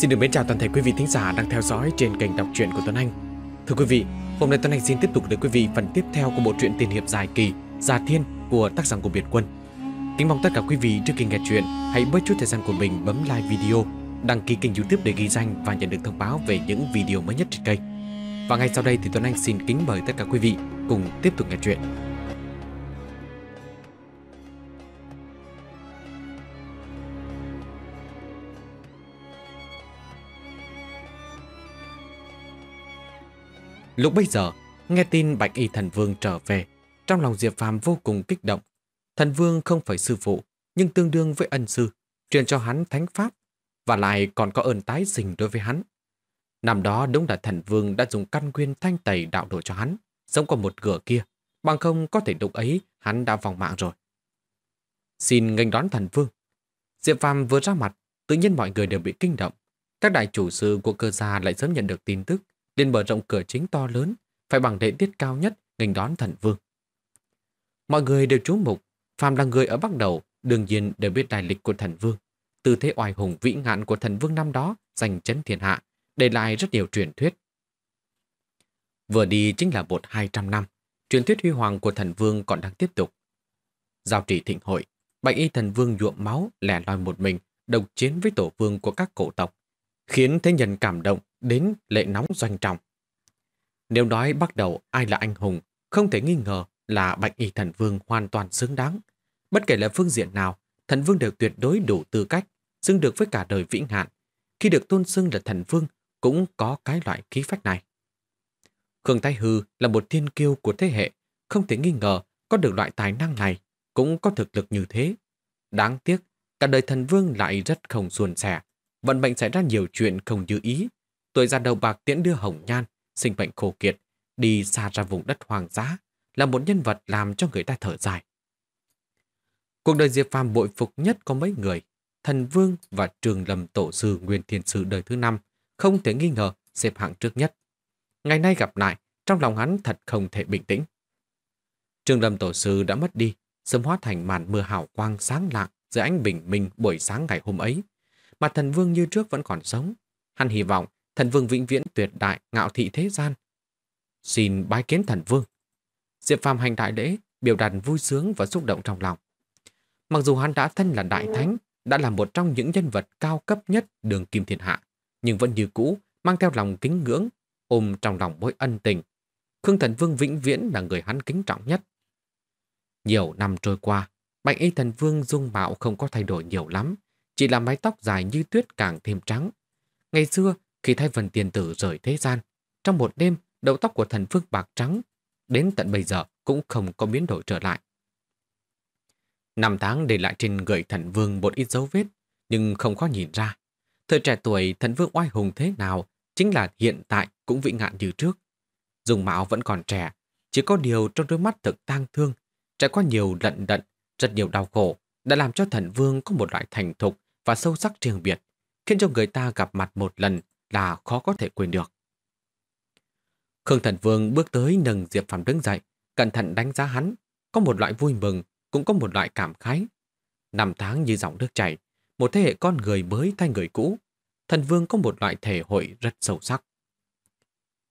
Xin được mến chào toàn thể quý vị thính giả đang theo dõi trên kênh đọc truyện của Tuấn Anh. Thưa quý vị, hôm nay Tuấn Anh xin tiếp tục đến quý vị phần tiếp theo của bộ truyện tiền hiệp dài kỳ Già Thiên của tác giả của Biệt Quân. Kính mong tất cả quý vị trước khi nghe truyện hãy bớt chút thời gian của mình bấm like video, đăng ký kênh YouTube để ghi danh và nhận được thông báo về những video mới nhất trên kênh. Và ngay sau đây thì Tuấn Anh xin kính mời tất cả quý vị cùng tiếp tục nghe truyện. Lúc bây giờ, nghe tin Bạch Y Thần Vương trở về, trong lòng Diệp Phàm vô cùng kích động. Thần Vương không phải sư phụ, nhưng tương đương với ân sư, truyền cho hắn thánh pháp, và lại còn có ơn tái sinh đối với hắn. Năm đó đúng là Thần Vương đã dùng căn nguyên thanh tẩy đạo đồ cho hắn, giống qua một cửa kia, bằng không có thể đụng ấy hắn đã vòng mạng rồi. Xin nghênh đón Thần Vương. Diệp Phàm vừa ra mặt, tự nhiên mọi người đều bị kinh động. Các đại chủ sư của cơ gia lại sớm nhận được tin tức, lên mở rộng cửa chính to lớn, phải bằng đệ tiết cao nhất nghênh đón thần vương. Mọi người đều chú mục, phàm là người ở bắt Đầu đương nhiên đều biết đại lịch của thần vương. Tư thế oai hùng vĩ ngạn của thần vương năm đó giành chấn thiên hạ, để lại rất nhiều truyền thuyết. Vừa đi chính là một hai trăm năm, truyền thuyết huy hoàng của thần vương còn đang tiếp tục. Giao trì thịnh hội, bạch y thần vương nhuộm máu lẻ loi một mình, độc chiến với tổ vương của các cổ tộc, khiến thế nhân cảm động đến lệ nóng doanh trọng. Nếu nói bắt đầu ai là anh hùng, không thể nghi ngờ là Bạch Y Thần Vương hoàn toàn xứng đáng. Bất kể là phương diện nào, Thần Vương đều tuyệt đối đủ tư cách, xứng được với cả đời vĩnh hạn. Khi được tôn xưng là Thần Vương, cũng có cái loại khí phách này. Khương Thái Hư là một thiên kiêu của thế hệ, không thể nghi ngờ có được loại tài năng này, cũng có thực lực như thế. Đáng tiếc, cả đời Thần Vương lại rất không suôn xẻ, Vận mệnh xảy ra nhiều chuyện không như ý, tuổi già đầu bạc tiễn đưa Hồng Nhan, sinh bệnh khổ kiệt, đi xa ra vùng đất hoàng giá, là một nhân vật làm cho người ta thở dài. Cuộc đời Diệp Phàm bội phục nhất có mấy người, Thần Vương và Trường Lâm Tổ Sư Nguyên Thiên Sư đời thứ năm, không thể nghi ngờ xếp hạng trước nhất. Ngày nay gặp lại, trong lòng hắn thật không thể bình tĩnh. Trường Lâm Tổ Sư đã mất đi, sớm hóa thành màn mưa hào quang sáng lạng dưới ánh bình minh buổi sáng ngày hôm ấy. Mà Thần Vương như trước vẫn còn sống. Hắn hy vọng thần vương vĩnh viễn tuyệt đại, ngạo thị thế gian. Xin bái kiến thần vương. Diệp Phàm hành đại lễ, biểu đạt vui sướng và xúc động trong lòng. Mặc dù hắn đã thân là đại thánh, đã là một trong những nhân vật cao cấp nhất đường kim thiên hạ, nhưng vẫn như cũ, mang theo lòng kính ngưỡng, ôm trong lòng mối ân tình. Khương Thần Vương vĩnh viễn là người hắn kính trọng nhất. Nhiều năm trôi qua, Bạch Y Thần Vương dung mạo không có thay đổi nhiều lắm, chỉ là mái tóc dài như tuyết càng thêm trắng. Ngày xưa, khi Thái Vân Tiền Tử rời thế gian, trong một đêm, đầu tóc của thần Phước bạc trắng đến tận bây giờ cũng không có biến đổi trở lại. Năm tháng để lại trên người thần vương một ít dấu vết, nhưng không khó nhìn ra. Thời trẻ tuổi thần vương oai hùng thế nào chính là hiện tại cũng vĩ ngạn như trước. Dùng mạo vẫn còn trẻ, chỉ có điều trong đôi mắt thực tang thương, trải qua nhiều lận đận, rất nhiều đau khổ, đã làm cho thần vương có một loại thành thục và sâu sắc riêng biệt, khiến cho người ta gặp mặt một lần là khó có thể quên được. Khương Thần Vương bước tới nâng Diệp Phàm đứng dậy, cẩn thận đánh giá hắn, có một loại vui mừng, cũng có một loại cảm khái. Năm tháng như dòng nước chảy, một thế hệ con người mới thay người cũ, Thần Vương có một loại thể hội rất sâu sắc.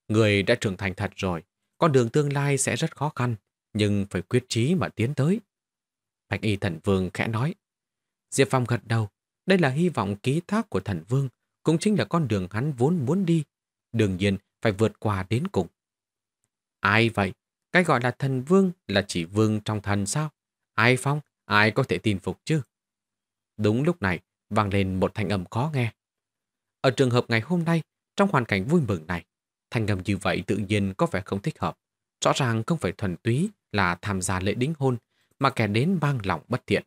Người đã trưởng thành thật rồi, con đường tương lai sẽ rất khó khăn, nhưng phải quyết chí mà tiến tới. Bạch Y Thần Vương khẽ nói. Diệp Phong gật đầu, đây là hy vọng ký thác của Thần Vương, cũng chính là con đường hắn vốn muốn đi, đương nhiên phải vượt qua đến cùng. Ai vậy? Cái gọi là thần vương là chỉ vương trong thần sao? Ai phong? Ai có thể tin phục chứ? Đúng lúc này, vang lên một thanh âm khó nghe. Ở trường hợp ngày hôm nay, trong hoàn cảnh vui mừng này, thanh âm như vậy tự nhiên có vẻ không thích hợp. Rõ ràng không phải thuần túy là tham gia lễ đính hôn, mà kẻ đến mang lòng bất thiện.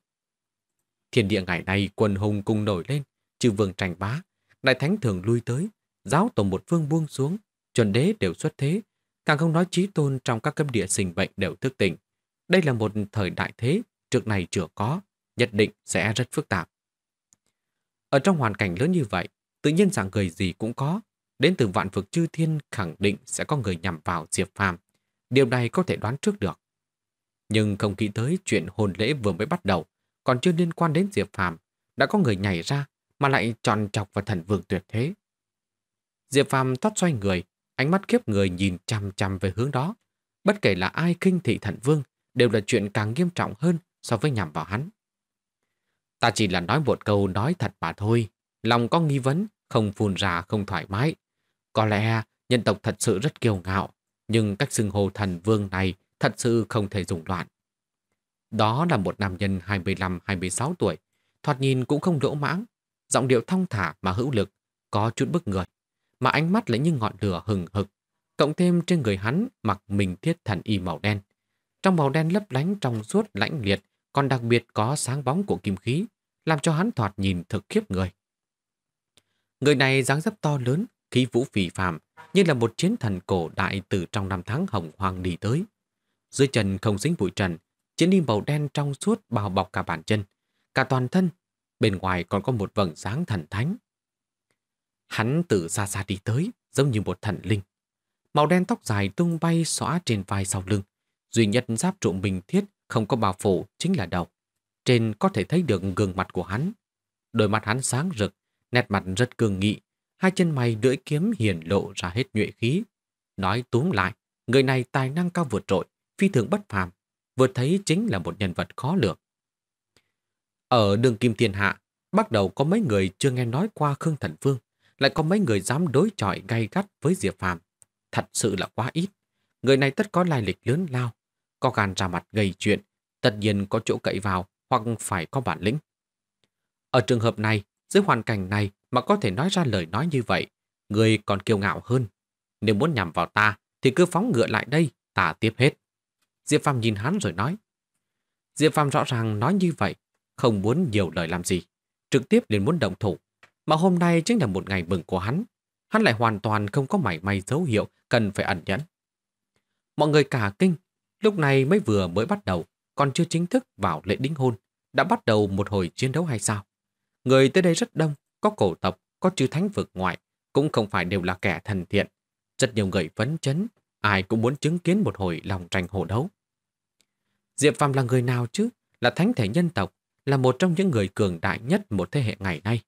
Thiên địa ngày nay quần hùng cùng nổi lên, trừ vương tranh bá, Đại thánh thường lui tới, giáo tổ một phương buông xuống, chuẩn đế đều xuất thế, càng không nói trí tôn trong các cấp địa sinh bệnh đều thức tỉnh. Đây là một thời đại thế, trước này chưa có, nhất định sẽ rất phức tạp. Ở trong hoàn cảnh lớn như vậy, tự nhiên dạng người gì cũng có, đến từ vạn vực chư thiên khẳng định sẽ có người nhằm vào Diệp Phàm. Điều này có thể đoán trước được. Nhưng không nghĩ tới chuyện hồn lễ vừa mới bắt đầu, còn chưa liên quan đến Diệp Phàm đã có người nhảy ra mà lại tròn trọc vào thần vương tuyệt thế. Diệp Phàm thoát xoay người, ánh mắt kiếp người nhìn chằm chằm về hướng đó. Bất kể là ai kinh thị thần vương, đều là chuyện càng nghiêm trọng hơn so với nhằm vào hắn. Ta chỉ là nói một câu nói thật mà thôi, lòng có nghi vấn, không phun ra không thoải mái. Có lẽ nhân tộc thật sự rất kiêu ngạo, nhưng cách xưng hồ thần vương này thật sự không thể dùng loạn. Đó là một nam nhân 25-26 tuổi, thoạt nhìn cũng không lỗ mãng, giọng điệu thong thả mà hữu lực, có chút bức người, mà ánh mắt lại như ngọn lửa hừng hực, cộng thêm trên người hắn mặc mình thiết thần y màu đen. Trong màu đen lấp lánh trong suốt lãnh liệt, còn đặc biệt có sáng bóng của kim khí, làm cho hắn thoạt nhìn thực khiếp người. Người này dáng dấp to lớn, khí vũ phì phàm, như là một chiến thần cổ đại từ trong năm tháng hồng hoàng đi tới. Dưới chân không dính bụi trần, chiến đi màu đen trong suốt bao bọc cả bàn chân, cả toàn thân bên ngoài còn có một vầng sáng thần thánh. Hắn từ xa xa đi tới, giống như một thần linh. Màu đen tóc dài tung bay xóa trên vai sau lưng. Duy nhất giáp trụ bình thiết không có bào phủ chính là đầu. Trên có thể thấy được gương mặt của hắn. Đôi mắt hắn sáng rực, nét mặt rất cương nghị. Hai chân mày lưỡi kiếm hiền lộ ra hết nhuệ khí. Nói túm lại, người này tài năng cao vượt trội, phi thường bất phàm. Vừa thấy chính là một nhân vật khó lường. Ở đường Kim Thiên Hạ, bắt đầu có mấy người chưa nghe nói qua Khương Thần Phương, lại có mấy người dám đối chọi gay gắt với Diệp Phàm Thật sự là quá ít. Người này tất có lai lịch lớn lao, có gan ra mặt gây chuyện, tất nhiên có chỗ cậy vào hoặc phải có bản lĩnh. Ở trường hợp này, dưới hoàn cảnh này mà có thể nói ra lời nói như vậy, người còn kiêu ngạo hơn. Nếu muốn nhằm vào ta, thì cứ phóng ngựa lại đây, ta tiếp hết. Diệp Phàm nhìn hắn rồi nói. Diệp Phàm rõ ràng nói như vậy không muốn nhiều lời làm gì, trực tiếp liền muốn động thủ. Mà hôm nay chính là một ngày mừng của hắn, hắn lại hoàn toàn không có mảy may dấu hiệu cần phải ẩn nhẫn. Mọi người cả kinh, lúc này mới vừa mới bắt đầu, còn chưa chính thức vào lễ đính hôn, đã bắt đầu một hồi chiến đấu hay sao? Người tới đây rất đông, có cổ tộc, có chư thánh vực ngoại, cũng không phải đều là kẻ thần thiện. Rất nhiều người vấn chấn, ai cũng muốn chứng kiến một hồi lòng tranh hổ đấu. Diệp Phàm là người nào chứ? Là thánh thể nhân tộc, là một trong những người cường đại nhất một thế hệ ngày nay.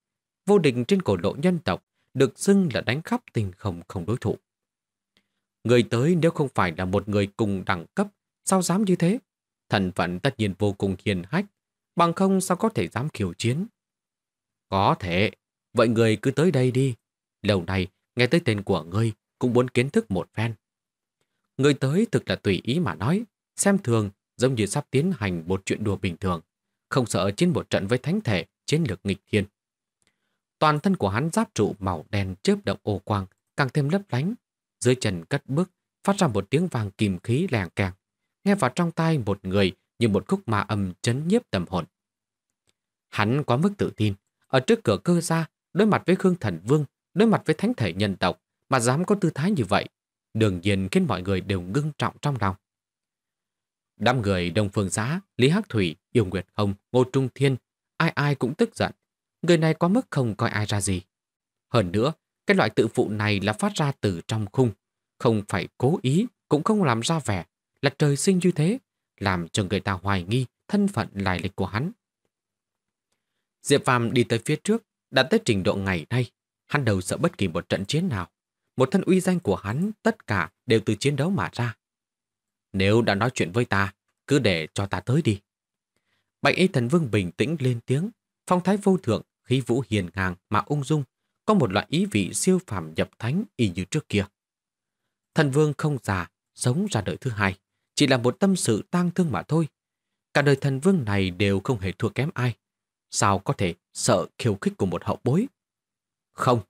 Vô địch trên cổ độ nhân tộc, được xưng là đánh khắp tình không không đối thủ. Người tới nếu không phải là một người cùng đẳng cấp, sao dám như thế? Thần phận tất nhiên vô cùng hiền hách, bằng không sao có thể dám khiêu chiến? Có thể, vậy người cứ tới đây đi. Lâu này, nghe tới tên của ngươi, cũng muốn kiến thức một phen. Người tới thực là tùy ý mà nói, xem thường giống như sắp tiến hành một chuyện đùa bình thường không sợ chiến một trận với thánh thể, chiến lược nghịch thiên. Toàn thân của hắn giáp trụ màu đen chớp động ô quang, càng thêm lấp lánh. Dưới chân cất bước, phát ra một tiếng vàng kìm khí lèng càng. Nghe vào trong tai một người như một khúc ma âm chấn nhiếp tâm hồn. Hắn quá mức tự tin. Ở trước cửa cơ ra, đối mặt với Khương Thần Vương, đối mặt với thánh thể nhân tộc, mà dám có tư thái như vậy, đương nhiên khiến mọi người đều ngưng trọng trong lòng. Đám người Đông Phương Giá, Lý Hắc Thủy, Yêu Nguyệt Hồng, Ngô Trung Thiên, ai ai cũng tức giận. Người này quá mức không coi ai ra gì. Hơn nữa, cái loại tự phụ này là phát ra từ trong khung. Không phải cố ý, cũng không làm ra vẻ, là trời sinh như thế, làm cho người ta hoài nghi thân phận lại lịch của hắn. Diệp Phàm đi tới phía trước, đã tới trình độ ngày nay, hắn đầu sợ bất kỳ một trận chiến nào. Một thân uy danh của hắn tất cả đều từ chiến đấu mà ra. Nếu đã nói chuyện với ta, cứ để cho ta tới đi. Bạch y thần vương bình tĩnh lên tiếng, phong thái vô thượng, khí vũ hiền ngang mà ung dung, có một loại ý vị siêu phàm nhập thánh y như trước kia. Thần vương không già, sống ra đời thứ hai, chỉ là một tâm sự tang thương mà thôi. Cả đời thần vương này đều không hề thua kém ai. Sao có thể sợ khiêu khích của một hậu bối? Không.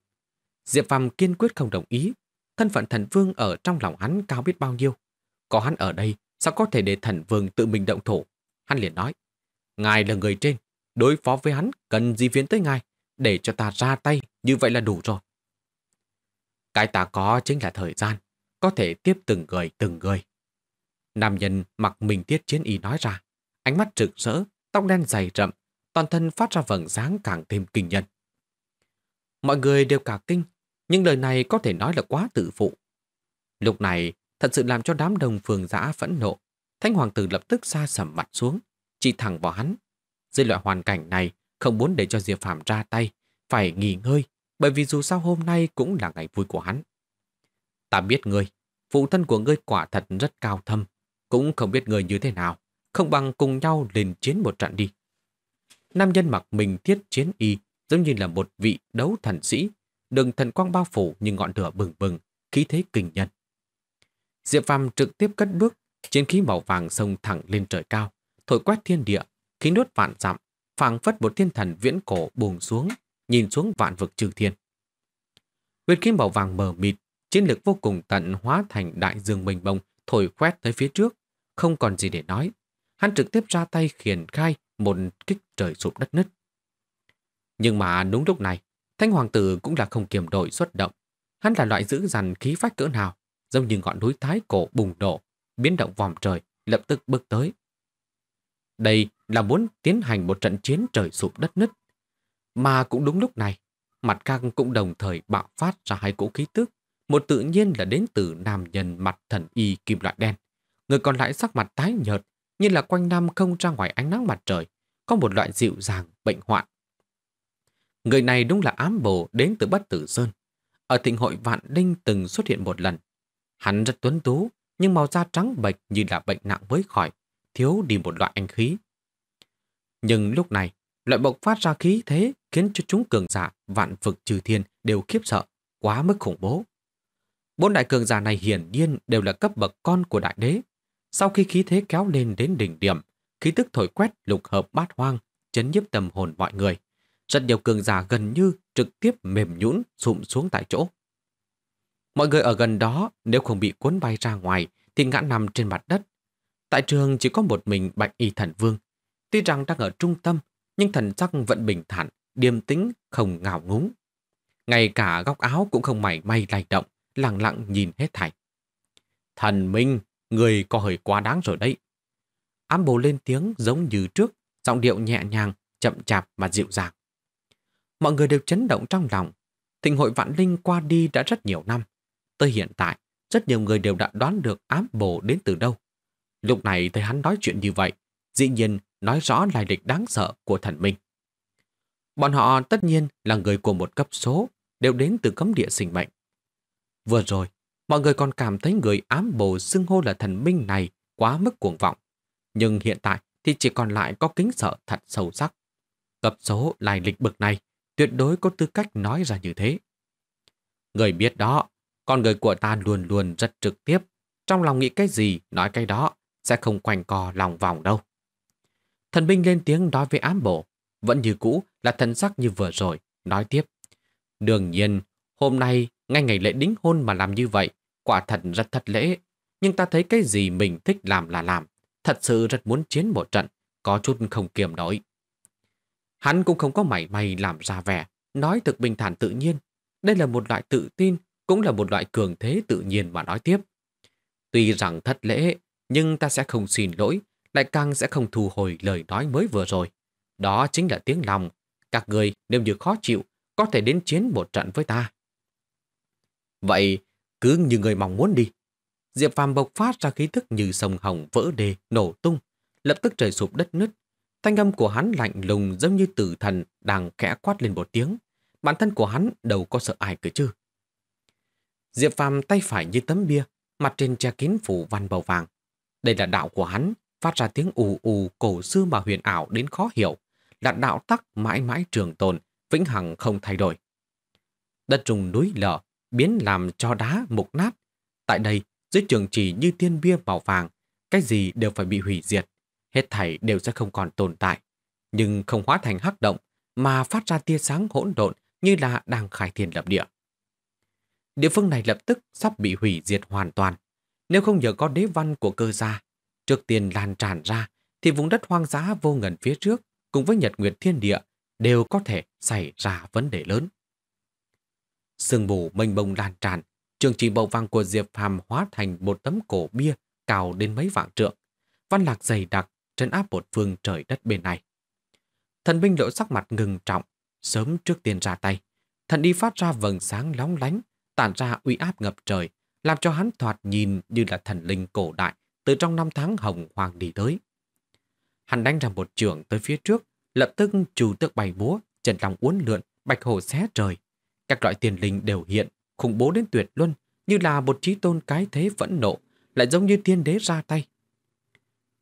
Diệp Phàm kiên quyết không đồng ý. Thân phận thần vương ở trong lòng hắn cao biết bao nhiêu. Có hắn ở đây, sao có thể để thần vương tự mình động thủ? Hắn liền nói, ngài là người trên, đối phó với hắn cần di phiến tới ngài, để cho ta ra tay, như vậy là đủ rồi. Cái ta có chính là thời gian, có thể tiếp từng người từng người. Nam nhân mặc mình tiết chiến y nói ra, ánh mắt rực rỡ, tóc đen dày rậm, toàn thân phát ra vầng sáng càng thêm kinh nhân. Mọi người đều cả kinh, nhưng lời này có thể nói là quá tự phụ. Lúc này, thật sự làm cho đám đồng phường giã phẫn nộ. Thánh hoàng tử lập tức xa sầm mặt xuống, chỉ thẳng vào hắn. Dưới loại hoàn cảnh này, không muốn để cho Diệp Phạm ra tay, phải nghỉ ngơi, bởi vì dù sao hôm nay cũng là ngày vui của hắn. Ta biết ngươi, phụ thân của ngươi quả thật rất cao thâm, cũng không biết ngươi như thế nào, không bằng cùng nhau lên chiến một trận đi. Nam nhân mặc mình thiết chiến y, giống như là một vị đấu thần sĩ, đường thần quang bao phủ như ngọn lửa bừng bừng, khí thế kinh nhân. Diệp Phàm trực tiếp cất bước, chiến khí màu vàng sông thẳng lên trời cao, thổi quét thiên địa, khí nốt vạn dặm, phảng phất một thiên thần viễn cổ buông xuống, nhìn xuống vạn vực trừ thiên. Huyết khí màu vàng mờ mịt, chiến lực vô cùng tận hóa thành đại dương mênh mông, thổi quét tới phía trước, không còn gì để nói. Hắn trực tiếp ra tay khiển khai một kích trời sụp đất nứt. Nhưng mà đúng lúc này, Thanh Hoàng tử cũng là không kiềm đội xuất động. Hắn là loại giữ dằn khí phách cỡ nào, giống như ngọn núi thái cổ bùng nổ, biến động vòm trời, lập tức bước tới. Đây là muốn tiến hành một trận chiến trời sụp đất nứt. Mà cũng đúng lúc này, mặt căng cũng đồng thời bạo phát ra hai cỗ khí tức. Một tự nhiên là đến từ nam nhân mặt thần y kim loại đen. Người còn lại sắc mặt tái nhợt, như là quanh năm không ra ngoài ánh nắng mặt trời, có một loại dịu dàng, bệnh hoạn. Người này đúng là ám bồ đến từ bất tử sơn. Ở thịnh hội Vạn Linh từng xuất hiện một lần, Hắn rất tuấn tú, nhưng màu da trắng bệch như là bệnh nặng mới khỏi, thiếu đi một loại anh khí. Nhưng lúc này, loại bộc phát ra khí thế khiến cho chúng cường giả vạn vực trừ thiên đều khiếp sợ, quá mức khủng bố. Bốn đại cường giả này hiển nhiên đều là cấp bậc con của đại đế. Sau khi khí thế kéo lên đến đỉnh điểm, khí tức thổi quét lục hợp bát hoang, chấn nhiếp tâm hồn mọi người. Rất nhiều cường giả gần như trực tiếp mềm nhũn sụm xuống tại chỗ. Mọi người ở gần đó nếu không bị cuốn bay ra ngoài thì ngã nằm trên mặt đất. Tại trường chỉ có một mình bạch y thần vương. Tuy rằng đang ở trung tâm, nhưng thần sắc vẫn bình thản, điềm tĩnh, không ngào ngúng. Ngay cả góc áo cũng không mảy may lay động, lặng lặng nhìn hết thảy. Thần Minh, người có hơi quá đáng rồi đấy. Ám bồ lên tiếng giống như trước, giọng điệu nhẹ nhàng, chậm chạp và dịu dàng. Mọi người đều chấn động trong lòng. Thịnh hội vạn linh qua đi đã rất nhiều năm. Tới hiện tại, rất nhiều người đều đã đoán được ám bổ đến từ đâu. Lúc này thấy hắn nói chuyện như vậy, dĩ nhiên nói rõ lai lịch đáng sợ của thần minh. Bọn họ tất nhiên là người của một cấp số, đều đến từ cấm địa sinh mệnh. Vừa rồi, mọi người còn cảm thấy người ám bổ xưng hô là thần minh này quá mức cuồng vọng. Nhưng hiện tại thì chỉ còn lại có kính sợ thật sâu sắc. Cấp số lai lịch bực này tuyệt đối có tư cách nói ra như thế. Người biết đó con người của ta luôn luôn rất trực tiếp. Trong lòng nghĩ cái gì, nói cái đó, sẽ không quanh co lòng vòng đâu. Thần binh lên tiếng nói với ám bộ, vẫn như cũ là thần sắc như vừa rồi, nói tiếp. Đương nhiên, hôm nay, ngay ngày lễ đính hôn mà làm như vậy, quả thật rất thật lễ. Nhưng ta thấy cái gì mình thích làm là làm, thật sự rất muốn chiến một trận, có chút không kiềm nổi. Hắn cũng không có mảy may làm ra vẻ, nói thực bình thản tự nhiên. Đây là một loại tự tin cũng là một loại cường thế tự nhiên mà nói tiếp. Tuy rằng thất lễ, nhưng ta sẽ không xin lỗi, lại càng sẽ không thu hồi lời nói mới vừa rồi. Đó chính là tiếng lòng. Các người nếu như khó chịu, có thể đến chiến một trận với ta. Vậy, cứ như người mong muốn đi. Diệp Phàm bộc phát ra khí thức như sông hồng vỡ đê, nổ tung, lập tức trời sụp đất nứt. Thanh âm của hắn lạnh lùng giống như tử thần đang khẽ quát lên một tiếng. Bản thân của hắn đâu có sợ ai cơ chứ. Diệp Phàm tay phải như tấm bia, mặt trên che kín phủ văn bầu vàng. Đây là đạo của hắn, phát ra tiếng ù ù cổ xưa mà huyền ảo đến khó hiểu, là đạo tắc mãi mãi trường tồn, vĩnh hằng không thay đổi. Đất trùng núi lở, biến làm cho đá mục nát. Tại đây, dưới trường chỉ như tiên bia màu vàng, cái gì đều phải bị hủy diệt, hết thảy đều sẽ không còn tồn tại, nhưng không hóa thành hắc động mà phát ra tia sáng hỗn độn như là đang khai thiên lập địa địa phương này lập tức sắp bị hủy diệt hoàn toàn. Nếu không nhờ có đế văn của cơ gia, trước tiên lan tràn ra, thì vùng đất hoang dã vô ngần phía trước cùng với nhật nguyệt thiên địa đều có thể xảy ra vấn đề lớn. Sương mù mênh bông lan tràn, trường chỉ bầu vàng của Diệp Phàm hóa thành một tấm cổ bia cao đến mấy vạn trượng. Văn lạc dày đặc, trấn áp một phương trời đất bên này. Thần binh lộ sắc mặt ngừng trọng, sớm trước tiên ra tay. Thần đi phát ra vầng sáng lóng lánh, tản ra uy áp ngập trời, làm cho hắn thoạt nhìn như là thần linh cổ đại từ trong năm tháng hồng hoàng đi tới. Hắn đánh ra một trường tới phía trước, lập tức trù tước bay búa, trần lòng uốn lượn, bạch hồ xé trời. Các loại tiền linh đều hiện, khủng bố đến tuyệt luân, như là một trí tôn cái thế vẫn nộ, lại giống như thiên đế ra tay.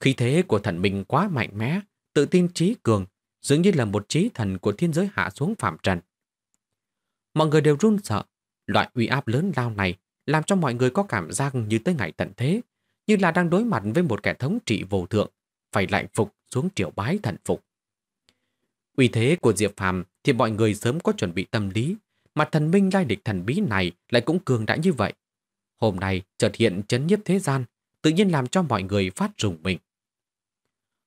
Khí thế của thần mình quá mạnh mẽ, tự tin trí cường, dường như là một trí thần của thiên giới hạ xuống phạm trần. Mọi người đều run sợ, Loại uy áp lớn lao này làm cho mọi người có cảm giác như tới ngày tận thế, như là đang đối mặt với một kẻ thống trị vô thượng, phải lạnh phục xuống triều bái thần phục. Uy thế của Diệp Phàm thì mọi người sớm có chuẩn bị tâm lý, mà thần minh lai địch thần bí này lại cũng cường đã như vậy. Hôm nay chợt hiện chấn nhiếp thế gian, tự nhiên làm cho mọi người phát rùng mình.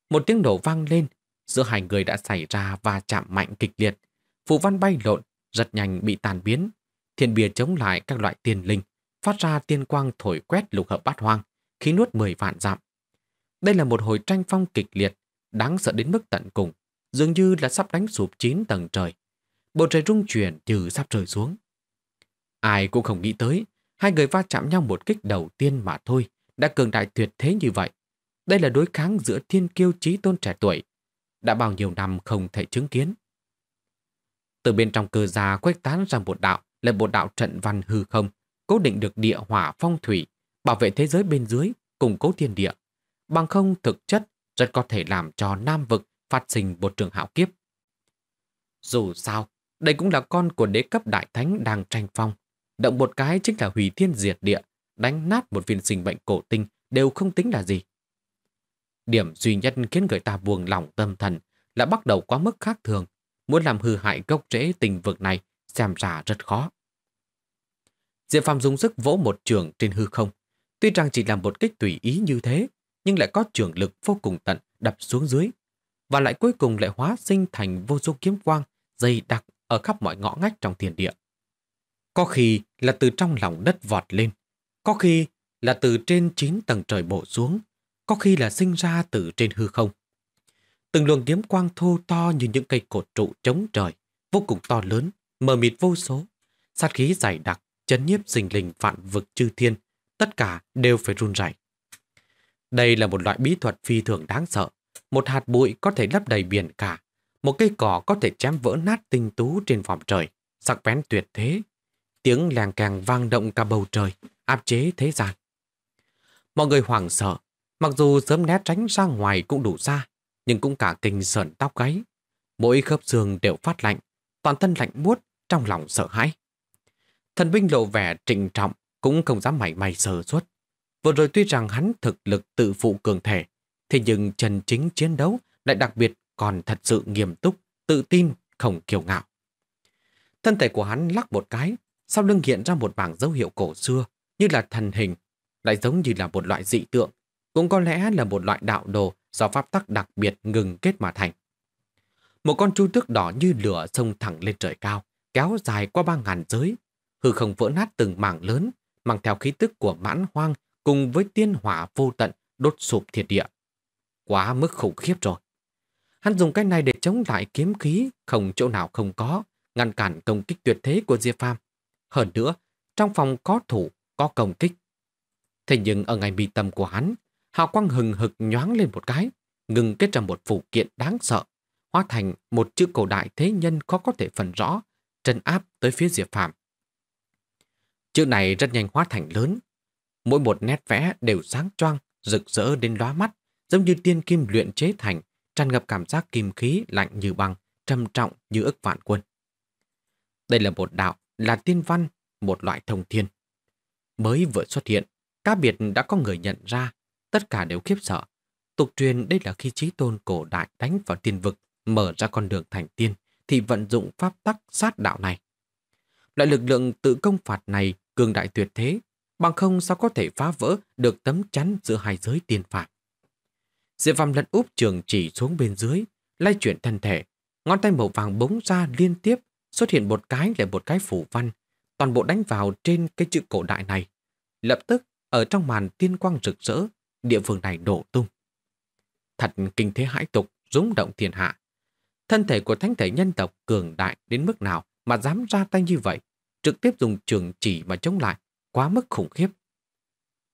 Một tiếng nổ vang lên, giữa hai người đã xảy ra và chạm mạnh kịch liệt. Phù văn bay lộn, giật nhanh bị tàn biến, Thiên bia chống lại các loại tiên linh, phát ra tiên quang thổi quét lục hợp bát hoang, khí nuốt mười vạn dặm. Đây là một hồi tranh phong kịch liệt, đáng sợ đến mức tận cùng, dường như là sắp đánh sụp chín tầng trời. Bầu trời rung chuyển như sắp rơi xuống. Ai cũng không nghĩ tới, hai người va chạm nhau một kích đầu tiên mà thôi, đã cường đại tuyệt thế như vậy. Đây là đối kháng giữa thiên kiêu trí tôn trẻ tuổi, đã bao nhiêu năm không thể chứng kiến. Từ bên trong cơ già quét tán ra một đạo, là một đạo trận văn hư không, cố định được địa hỏa phong thủy, bảo vệ thế giới bên dưới, củng cố thiên địa. Bằng không thực chất rất có thể làm cho Nam Vực phát sinh một trường hạo kiếp. Dù sao, đây cũng là con của đế cấp đại thánh đang tranh phong. Động một cái chính là hủy thiên diệt địa, đánh nát một viên sinh bệnh cổ tinh đều không tính là gì. Điểm duy nhất khiến người ta buồn lòng tâm thần là bắt đầu quá mức khác thường. Muốn làm hư hại gốc rễ tình vực này xem ra rất khó. Diệp Phàm dùng sức vỗ một trường trên hư không. Tuy rằng chỉ là một kích tùy ý như thế, nhưng lại có trường lực vô cùng tận đập xuống dưới, và lại cuối cùng lại hóa sinh thành vô số kiếm quang dày đặc ở khắp mọi ngõ ngách trong thiền địa. Có khi là từ trong lòng đất vọt lên, có khi là từ trên 9 tầng trời bổ xuống, có khi là sinh ra từ trên hư không. Từng luồng kiếm quang thô to như những cây cột trụ chống trời, vô cùng to lớn, mờ mịt vô số, sát khí dày đặc, chấn nhiếp sinh linh vạn vực chư thiên, tất cả đều phải run rẩy. Đây là một loại bí thuật phi thường đáng sợ. Một hạt bụi có thể lấp đầy biển cả, một cây cỏ có thể chém vỡ nát tinh tú trên vòng trời, sắc bén tuyệt thế. Tiếng làng càng vang động cả bầu trời, áp chế thế gian. Mọi người hoảng sợ, mặc dù sớm né tránh ra ngoài cũng đủ xa, nhưng cũng cả kinh sờn tóc gáy. Mỗi khớp xương đều phát lạnh, toàn thân lạnh buốt, trong lòng sợ hãi. Thần binh lộ vẻ trịnh trọng, cũng không dám mảy may sơ suất. Vừa rồi tuy rằng hắn thực lực tự phụ cường thể, thế nhưng chân chính chiến đấu lại đặc biệt còn thật sự nghiêm túc, tự tin, không kiêu ngạo. Thân thể của hắn lắc một cái, sau lưng hiện ra một bảng dấu hiệu cổ xưa, như là thần hình, lại giống như là một loại dị tượng, cũng có lẽ là một loại đạo đồ do pháp tắc đặc biệt ngừng kết mà thành. Một con chu tước đỏ như lửa sông thẳng lên trời cao, kéo dài qua ba ngàn giới. Hư không vỡ nát từng mảng lớn, mang theo khí tức của mãn hoang cùng với tiên hỏa vô tận đốt sụp thiệt địa. Quá mức khủng khiếp rồi. Hắn dùng cái này để chống lại kiếm khí, không chỗ nào không có, ngăn cản công kích tuyệt thế của Diệp Phàm. Hơn nữa, trong phòng có thủ, có công kích. Thế nhưng ở ngày mi tâm của hắn, hào quang hừng hực nhoáng lên một cái, ngừng kết ra một phụ kiện đáng sợ, hóa thành một chữ cổ đại thế nhân khó có thể phần rõ, trấn áp tới phía Diệp Phạm. Chữ này rất nhanh hóa thành lớn. Mỗi một nét vẽ đều sáng choang, rực rỡ đến lóa mắt, giống như tiên kim luyện chế thành, tràn ngập cảm giác kim khí lạnh như băng, trầm trọng như ức vạn quân. Đây là một đạo, là tiên văn, một loại thông thiên. Mới vừa xuất hiện, cá biệt đã có người nhận ra, tất cả đều khiếp sợ. Tục truyền đây là khi trí tôn cổ đại đánh vào tiên vực, mở ra con đường thành tiên thì vận dụng pháp tắc sát đạo này. Loại lực lượng tự công phạt này cường đại tuyệt thế, bằng không sao có thể phá vỡ được tấm chắn giữa hai giới tiên phạm. Diệp Phạm lật úp trường chỉ xuống bên dưới, lay chuyển thân thể, ngón tay màu vàng bóng ra liên tiếp, xuất hiện một cái lại một cái phủ văn, toàn bộ đánh vào trên cái chữ cổ đại này. Lập tức, ở trong màn tiên quang rực rỡ, địa phương này đổ tung. Thật kinh thế hãi tục, rúng động thiên hạ. Thân thể của thánh thể nhân tộc cường đại đến mức nào mà dám ra tay như vậy, trực tiếp dùng trường chỉ mà chống lại, quá mức khủng khiếp.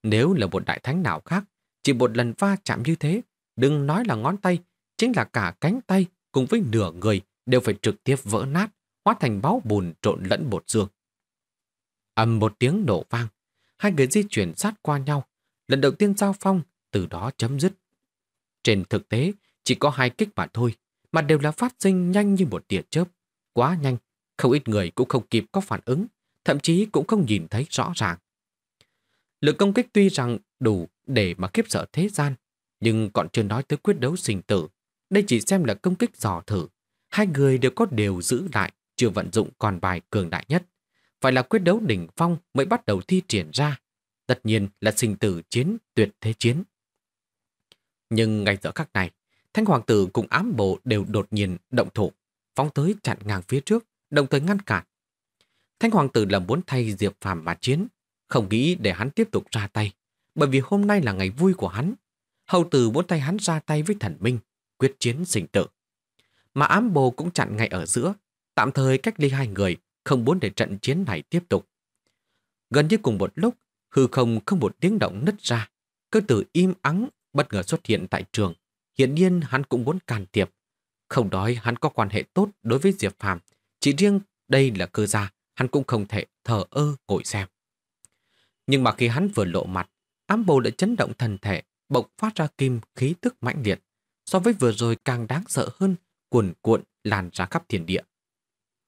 Nếu là một đại thánh nào khác, chỉ một lần va chạm như thế, đừng nói là ngón tay, chính là cả cánh tay cùng với nửa người đều phải trực tiếp vỡ nát, hóa thành báu bùn trộn lẫn bột xương. ầm một tiếng nổ vang, hai người di chuyển sát qua nhau, lần đầu tiên giao phong, từ đó chấm dứt. Trên thực tế, chỉ có hai kích mà thôi, mà đều là phát sinh nhanh như một tia chớp, quá nhanh, không ít người cũng không kịp có phản ứng, thậm chí cũng không nhìn thấy rõ ràng. Lực công kích tuy rằng đủ để mà kiếp sợ thế gian, nhưng còn chưa nói tới quyết đấu sinh tử. Đây chỉ xem là công kích dò thử. Hai người đều có đều giữ lại, chưa vận dụng còn bài cường đại nhất. Phải là quyết đấu đỉnh phong mới bắt đầu thi triển ra. Tất nhiên là sinh tử chiến, tuyệt thế chiến. Nhưng ngay giờ khắc này, Thanh Hoàng tử cùng ám bộ đều đột nhiên động thủ, phóng tới chặn ngang phía trước, đồng thời ngăn cản. Thanh Hoàng tử là muốn thay Diệp Phạm mà chiến, không nghĩ để hắn tiếp tục ra tay, bởi vì hôm nay là ngày vui của hắn. Hầu tử muốn tay hắn ra tay với thần minh, quyết chiến sinh tử. Mà ám bộ cũng chặn ngay ở giữa, tạm thời cách ly hai người, không muốn để trận chiến này tiếp tục. Gần như cùng một lúc, hư không không một tiếng động nứt ra, cơ tử im ắng bất ngờ xuất hiện tại trường, Hiển nhiên hắn cũng muốn can thiệp. Không đói hắn có quan hệ tốt đối với Diệp Phàm chỉ riêng đây là cơ gia, hắn cũng không thể thờ ơ ngồi xem. Nhưng mà khi hắn vừa lộ mặt, ám bầu đã chấn động thần thể, bộc phát ra kim khí tức mãnh liệt, so với vừa rồi càng đáng sợ hơn, cuồn cuộn lan ra khắp thiên địa.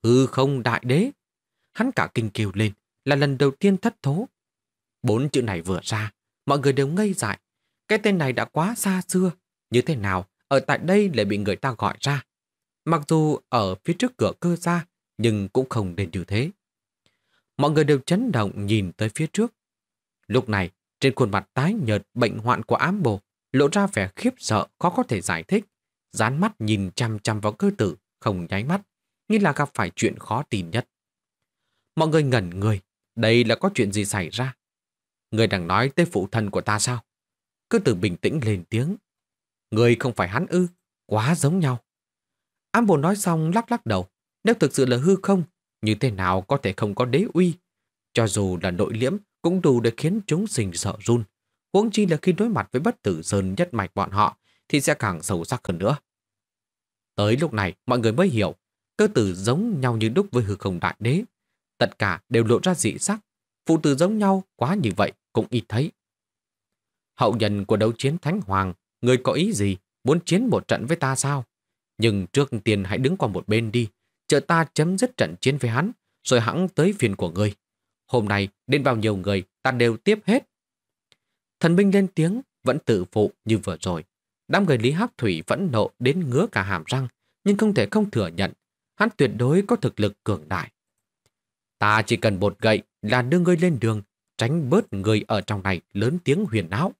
Hư không đại đế! Hắn cả kinh kêu lên, là lần đầu tiên thất thố. Bốn chữ này vừa ra, mọi người đều ngây dại. Cái tên này đã quá xa xưa, như thế nào, ở tại đây lại bị người ta gọi ra. Mặc dù ở phía trước cửa cơ ra, nhưng cũng không nên như thế. Mọi người đều chấn động nhìn tới phía trước. Lúc này, trên khuôn mặt tái nhợt bệnh hoạn của ám bồ lộ ra vẻ khiếp sợ khó có thể giải thích. Dán mắt nhìn chăm chăm vào cơ tử, không nháy mắt, như là gặp phải chuyện khó tin nhất. Mọi người ngẩn người, đây là có chuyện gì xảy ra? Người đang nói tới phụ thân của ta sao? Cơ tử bình tĩnh lên tiếng, Người không phải hắn ư, quá giống nhau. Ám bộ nói xong lắc lắc đầu, nếu thực sự là hư không, như thế nào có thể không có đế uy? Cho dù là nội liễm cũng đủ để khiến chúng sinh sợ run. Huống chi là khi đối mặt với bất tử sơn nhất mạch bọn họ thì sẽ càng sâu sắc hơn nữa. Tới lúc này mọi người mới hiểu, cơ tử giống nhau như đúc với hư không đại đế. Tất cả đều lộ ra dị sắc, phụ tử giống nhau quá như vậy cũng ít thấy. Hậu nhân của đấu chiến Thánh Hoàng Người có ý gì? Muốn chiến một trận với ta sao? Nhưng trước tiên hãy đứng qua một bên đi. Chờ ta chấm dứt trận chiến với hắn, rồi hãng tới phiền của ngươi. Hôm nay, đến bao nhiêu người, ta đều tiếp hết. Thần binh lên tiếng, vẫn tự phụ như vừa rồi. Đám người Lý Hắc Thủy vẫn nộ đến ngứa cả hàm răng, nhưng không thể không thừa nhận. Hắn tuyệt đối có thực lực cường đại. Ta chỉ cần một gậy là đưa ngươi lên đường, tránh bớt người ở trong này lớn tiếng huyền áo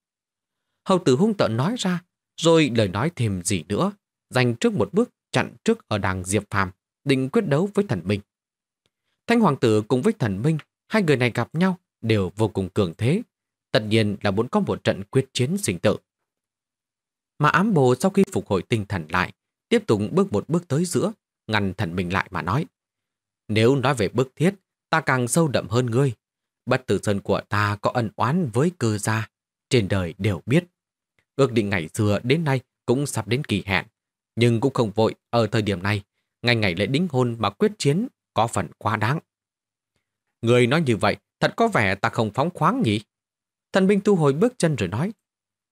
hầu tử hung tợn nói ra, rồi lời nói thêm gì nữa, dành trước một bước chặn trước ở đàng Diệp Phàm, định quyết đấu với thần minh. Thanh hoàng tử cùng với thần minh, hai người này gặp nhau đều vô cùng cường thế, tất nhiên là muốn có một trận quyết chiến sinh tử. Mà ám bồ sau khi phục hồi tinh thần lại, tiếp tục bước một bước tới giữa, ngăn thần minh lại mà nói. Nếu nói về bức thiết, ta càng sâu đậm hơn ngươi. Bất tử sơn của ta có ân oán với cơ gia, trên đời đều biết. Ước định ngày xưa đến nay cũng sắp đến kỳ hạn, nhưng cũng không vội ở thời điểm này. Ngày ngày lễ đính hôn mà quyết chiến có phần quá đáng. Người nói như vậy, thật có vẻ ta không phóng khoáng nhỉ? Thần binh thu hồi bước chân rồi nói.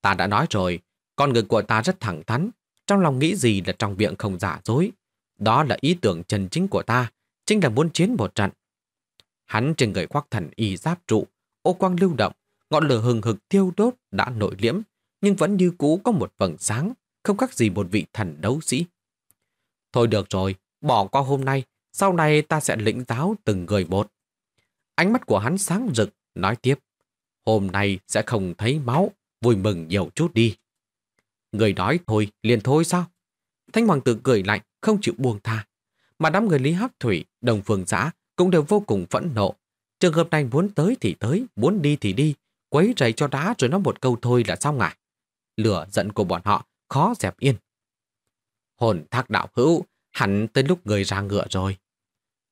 Ta đã nói rồi, con người của ta rất thẳng thắn, trong lòng nghĩ gì là trong miệng không giả dối. Đó là ý tưởng chân chính của ta, chính là muốn chiến một trận. Hắn trên người khoác thần y giáp trụ, ô quang lưu động, ngọn lửa hừng hực thiêu đốt đã nổi liễm, nhưng vẫn như cũ có một phần sáng, không khác gì một vị thần đấu sĩ. Thôi được rồi, bỏ qua hôm nay, sau này ta sẽ lĩnh giáo từng người một. Ánh mắt của hắn sáng rực, nói tiếp. Hôm nay sẽ không thấy máu, vui mừng nhiều chút đi. Người nói thôi, liền thôi sao? Thanh Hoàng tử cười lạnh, không chịu buông tha. Mà đám người Lý Hắc Thủy, Đồng Phương Giã cũng đều vô cùng phẫn nộ. Trường hợp này muốn tới thì tới, muốn đi thì đi, quấy rầy cho đá rồi nói một câu thôi là xong à? lửa giận của bọn họ khó dẹp yên. Hồn thác đạo hữu, hẳn tới lúc người ra ngựa rồi.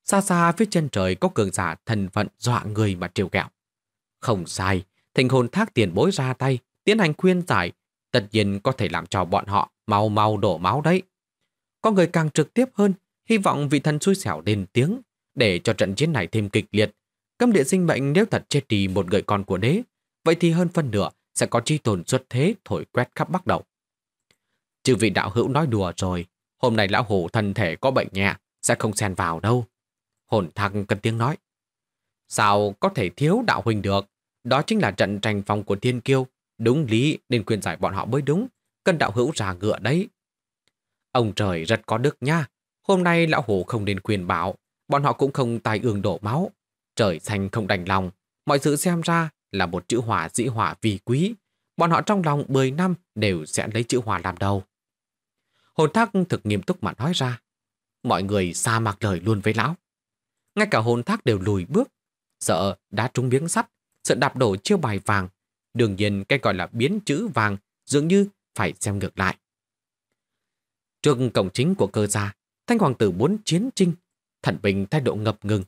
Xa xa phía chân trời có cường giả thần phận dọa người mà trêu kẹo. Không sai, thành hồn thác tiền bối ra tay, tiến hành khuyên giải, tất nhiên có thể làm cho bọn họ mau mau đổ máu đấy. Có người càng trực tiếp hơn, hy vọng vị thần xui xẻo lên tiếng, để cho trận chiến này thêm kịch liệt. Cấm địa sinh mệnh nếu thật chết đi một người con của đế, vậy thì hơn phân nửa sẽ có chi tồn xuất thế thổi quét khắp bắc đầu. Chư vị đạo hữu nói đùa rồi, hôm nay lão hổ thân thể có bệnh nhẹ, sẽ không xen vào đâu. Hồn thăng cân tiếng nói. Sao có thể thiếu đạo huynh được? Đó chính là trận tranh phòng của thiên kiêu. Đúng lý nên quyền giải bọn họ mới đúng. Cân đạo hữu ra ngựa đấy. Ông trời rất có đức nha. Hôm nay lão hổ không nên quyền bảo. Bọn họ cũng không tài ương đổ máu. Trời xanh không đành lòng. Mọi sự xem ra là một chữ hòa dĩ hòa vì quý, bọn họ trong lòng 10 năm đều sẽ lấy chữ hòa làm đầu. Hồn thác thực nghiêm túc mà nói ra, mọi người xa mạc lời luôn với lão. Ngay cả hồn thác đều lùi bước, sợ đá trúng miếng sắt, sợ đạp đổ chiêu bài vàng. Đương nhiên cái gọi là biến chữ vàng dường như phải xem ngược lại. Trước cổng chính của cơ gia, Thanh Hoàng tử muốn chiến trinh. Thần Bình thái độ ngập ngừng.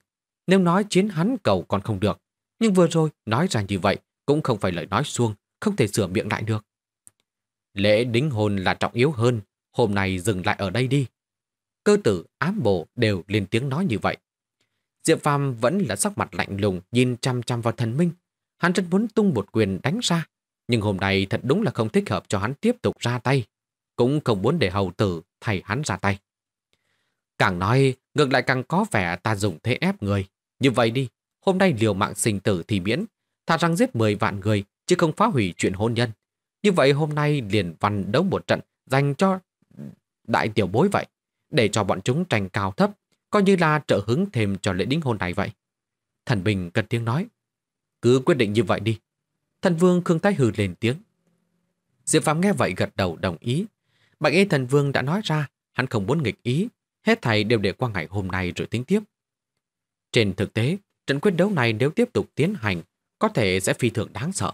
Nếu nói chiến hắn cầu còn không được, nhưng vừa rồi nói ra như vậy cũng không phải lời nói xuông không thể sửa miệng lại được. Lễ đính hôn là trọng yếu hơn, hôm nay dừng lại ở đây đi. Cơ tử, ám bộ đều lên tiếng nói như vậy. Diệp Phàm vẫn là sắc mặt lạnh lùng nhìn chăm chăm vào thần minh. Hắn rất muốn tung một quyền đánh ra, nhưng hôm nay thật đúng là không thích hợp cho hắn tiếp tục ra tay. Cũng không muốn để hầu tử thay hắn ra tay. Càng nói, ngược lại càng có vẻ ta dùng thế ép người. Như vậy đi, hôm nay liều mạng sinh tử thì miễn, thà rằng giết 10 vạn người, chứ không phá hủy chuyện hôn nhân. Như vậy hôm nay liền văn đấu một trận dành cho đại tiểu bối vậy, để cho bọn chúng tranh cao thấp, coi như là trợ hứng thêm cho lễ đính hôn này vậy. Thần Bình cần tiếng nói, cứ quyết định như vậy đi. Thần Vương Khương Thái Hừ lên tiếng. Diệp Phạm nghe vậy gật đầu đồng ý. Bạch Y Thần Vương đã nói ra, hắn không muốn nghịch ý, hết thảy đều để qua ngày hôm nay rồi tính tiếp. Trên thực tế, Trận quyết đấu này nếu tiếp tục tiến hành, có thể sẽ phi thường đáng sợ.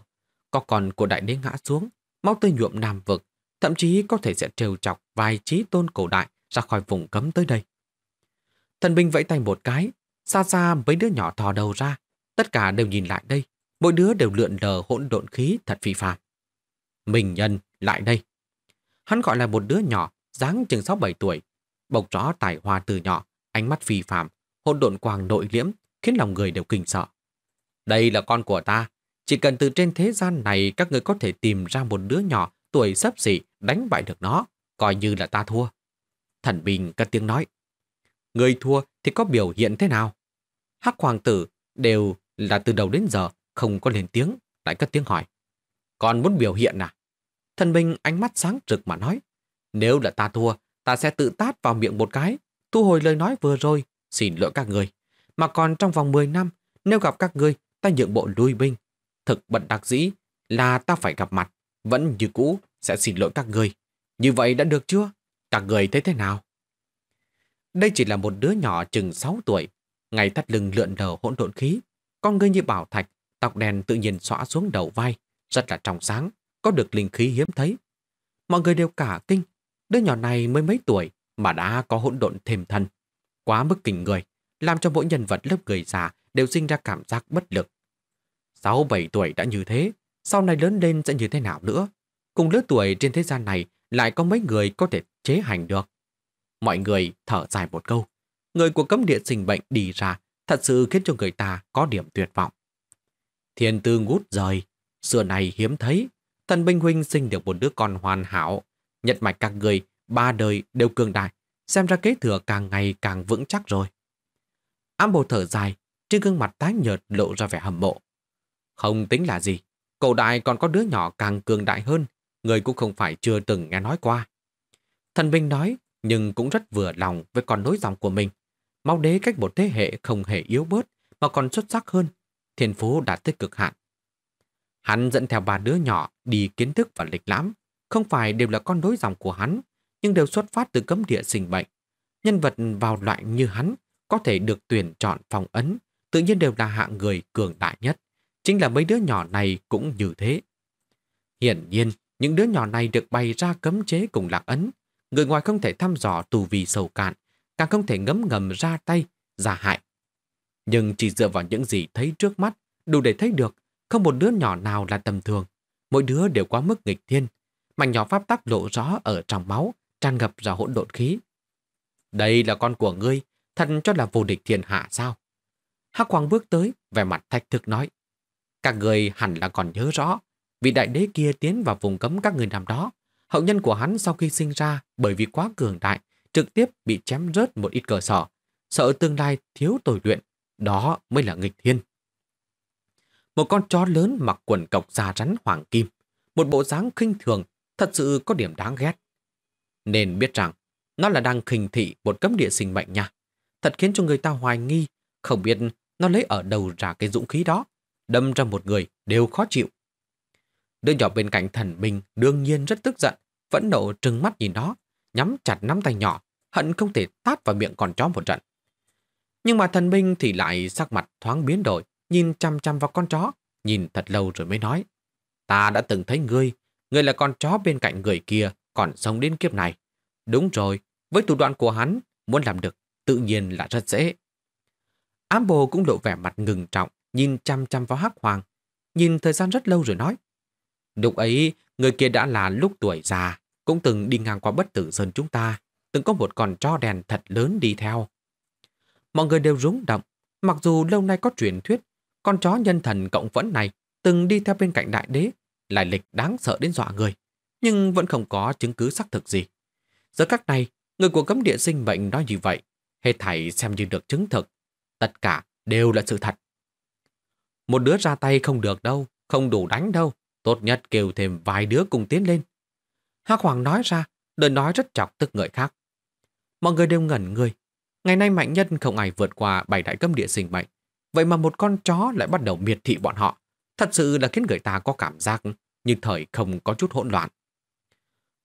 Có còn của đại đế ngã xuống, mau tươi nhuộm nam vực, thậm chí có thể sẽ trêu chọc vài trí tôn cổ đại ra khỏi vùng cấm tới đây. Thần binh vẫy tay một cái, xa xa mấy đứa nhỏ thò đầu ra, tất cả đều nhìn lại đây, mỗi đứa đều lượn lờ hỗn độn khí thật phi phàm. Mình nhân, lại đây. Hắn gọi là một đứa nhỏ, dáng chừng sáu bảy tuổi, bộc rõ tài hoa từ nhỏ, ánh mắt phi phàm, hỗn độn quàng nội liễm, khiến lòng người đều kinh sợ. Đây là con của ta, chỉ cần từ trên thế gian này các người có thể tìm ra một đứa nhỏ tuổi sấp xỉ đánh bại được nó, coi như là ta thua. Thần Bình cất tiếng nói. Người thua thì có biểu hiện thế nào? Hắc hoàng tử đều là từ đầu đến giờ không có lên tiếng, lại cất tiếng hỏi. con muốn biểu hiện à? Thần Bình ánh mắt sáng rực mà nói. Nếu là ta thua, ta sẽ tự tát vào miệng một cái, thu hồi lời nói vừa rồi, xin lỗi các người mà còn trong vòng 10 năm, nếu gặp các ngươi, ta nhượng bộ lui binh. Thực bận đặc dĩ là ta phải gặp mặt, vẫn như cũ sẽ xin lỗi các ngươi. Như vậy đã được chưa? Các người thấy thế nào? Đây chỉ là một đứa nhỏ chừng 6 tuổi, ngày thắt lưng lượn đầu hỗn độn khí, con ngươi như bảo thạch, tóc đen tự nhiên xõa xuống đầu vai, rất là trong sáng, có được linh khí hiếm thấy. Mọi người đều cả kinh, đứa nhỏ này mới mấy tuổi mà đã có hỗn độn thêm thân, quá mức kinh người làm cho mỗi nhân vật lớp người già đều sinh ra cảm giác bất lực. 6-7 tuổi đã như thế, sau này lớn lên sẽ như thế nào nữa? Cùng lứa tuổi trên thế gian này lại có mấy người có thể chế hành được. Mọi người thở dài một câu. Người của cấm địa sinh bệnh đi ra thật sự khiến cho người ta có điểm tuyệt vọng. Thiên tư ngút rời, xưa này hiếm thấy. Thần Binh Huynh sinh được một đứa con hoàn hảo. Nhật mạch các người, ba đời đều cường đại. Xem ra kế thừa càng ngày càng vững chắc rồi. Ám bộ thở dài, trên gương mặt tái nhợt lộ ra vẻ hầm mộ. Không tính là gì, cậu đại còn có đứa nhỏ càng cường đại hơn, người cũng không phải chưa từng nghe nói qua. Thần Vinh nói, nhưng cũng rất vừa lòng với con nối dòng của mình. Mau đế cách một thế hệ không hề yếu bớt, mà còn xuất sắc hơn. Thiên phú đã tới cực hạn. Hắn dẫn theo ba đứa nhỏ đi kiến thức và lịch lãm. Không phải đều là con nối dòng của hắn, nhưng đều xuất phát từ cấm địa sinh bệnh. Nhân vật vào loại như hắn có thể được tuyển chọn phòng ấn, tự nhiên đều là hạng người cường đại nhất. Chính là mấy đứa nhỏ này cũng như thế. Hiển nhiên, những đứa nhỏ này được bày ra cấm chế cùng lạc ấn. Người ngoài không thể thăm dò tù vi sầu cạn, càng không thể ngấm ngầm ra tay, giả hại. Nhưng chỉ dựa vào những gì thấy trước mắt, đủ để thấy được không một đứa nhỏ nào là tầm thường. Mỗi đứa đều quá mức nghịch thiên. Mảnh nhỏ pháp tắc lộ rõ ở trong máu, tràn ngập ra hỗn độn khí. Đây là con của ngươi, Thật cho là vô địch thiên hạ sao? Hắc Hoàng bước tới, vẻ mặt thách thức nói. Các người hẳn là còn nhớ rõ, vị đại đế kia tiến vào vùng cấm các người nằm đó. Hậu nhân của hắn sau khi sinh ra bởi vì quá cường đại, trực tiếp bị chém rớt một ít cờ sở, sợ tương lai thiếu tồi luyện, đó mới là nghịch thiên. Một con chó lớn mặc quần cọc da rắn hoàng kim, một bộ dáng khinh thường, thật sự có điểm đáng ghét. Nên biết rằng, nó là đang khinh thị một cấm địa sinh mệnh nha thật khiến cho người ta hoài nghi, không biết nó lấy ở đâu ra cái dũng khí đó, đâm ra một người đều khó chịu. Đứa nhỏ bên cạnh thần bình đương nhiên rất tức giận, vẫn nộ trừng mắt nhìn nó, nhắm chặt nắm tay nhỏ, hận không thể tát vào miệng con chó một trận. Nhưng mà thần binh thì lại sắc mặt thoáng biến đổi, nhìn chăm chăm vào con chó, nhìn thật lâu rồi mới nói. Ta đã từng thấy ngươi, ngươi là con chó bên cạnh người kia, còn sống đến kiếp này. Đúng rồi, với thủ đoạn của hắn, muốn làm được tự nhiên là rất dễ. Ám bồ cũng lộ vẻ mặt ngừng trọng, nhìn chăm chăm vào hắc hoàng, nhìn thời gian rất lâu rồi nói. Lúc ấy, người kia đã là lúc tuổi già, cũng từng đi ngang qua bất tử sơn chúng ta, từng có một con chó đèn thật lớn đi theo. Mọi người đều rúng động, mặc dù lâu nay có truyền thuyết, con chó nhân thần cộng vẫn này từng đi theo bên cạnh đại đế, lại lịch đáng sợ đến dọa người, nhưng vẫn không có chứng cứ xác thực gì. Giờ các này, người của cấm địa sinh mệnh nói như vậy, hết thảy xem như được chứng thực. Tất cả đều là sự thật. Một đứa ra tay không được đâu, không đủ đánh đâu. Tốt nhất kêu thêm vài đứa cùng tiến lên. Hắc Hoàng nói ra, lời nói rất chọc tức người khác. Mọi người đều ngẩn người. Ngày nay mạnh nhân không ai vượt qua bảy đại cấm địa sinh mệnh. Vậy mà một con chó lại bắt đầu miệt thị bọn họ. Thật sự là khiến người ta có cảm giác như thời không có chút hỗn loạn.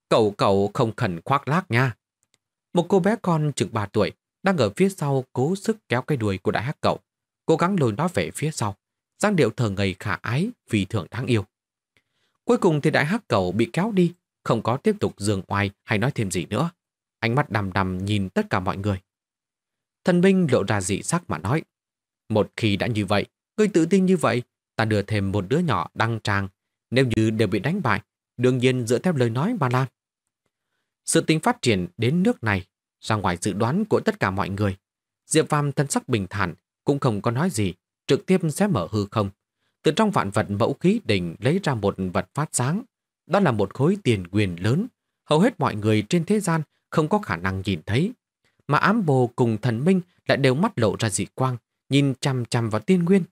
Cậu cậu không khẩn khoác lác nha. Một cô bé con chừng 3 tuổi đang ở phía sau cố sức kéo cái đuôi của đại hắc cậu, cố gắng lôi nó về phía sau, giang điệu thờ ngầy khả ái vì thượng đáng yêu. Cuối cùng thì đại hắc cậu bị kéo đi, không có tiếp tục dường oai hay nói thêm gì nữa. Ánh mắt đầm đầm nhìn tất cả mọi người. Thần binh lộ ra dị sắc mà nói. Một khi đã như vậy, ngươi tự tin như vậy, ta đưa thêm một đứa nhỏ đăng trang. Nếu như đều bị đánh bại, đương nhiên dựa theo lời nói mà làm. Sự tính phát triển đến nước này ra ngoài dự đoán của tất cả mọi người, Diệp Phàm thân sắc bình thản, cũng không có nói gì, trực tiếp sẽ mở hư không. Từ trong vạn vật mẫu khí đỉnh lấy ra một vật phát sáng, đó là một khối tiền quyền lớn, hầu hết mọi người trên thế gian không có khả năng nhìn thấy. Mà ám bồ cùng thần minh lại đều mắt lộ ra dị quang, nhìn chằm chằm vào tiên nguyên.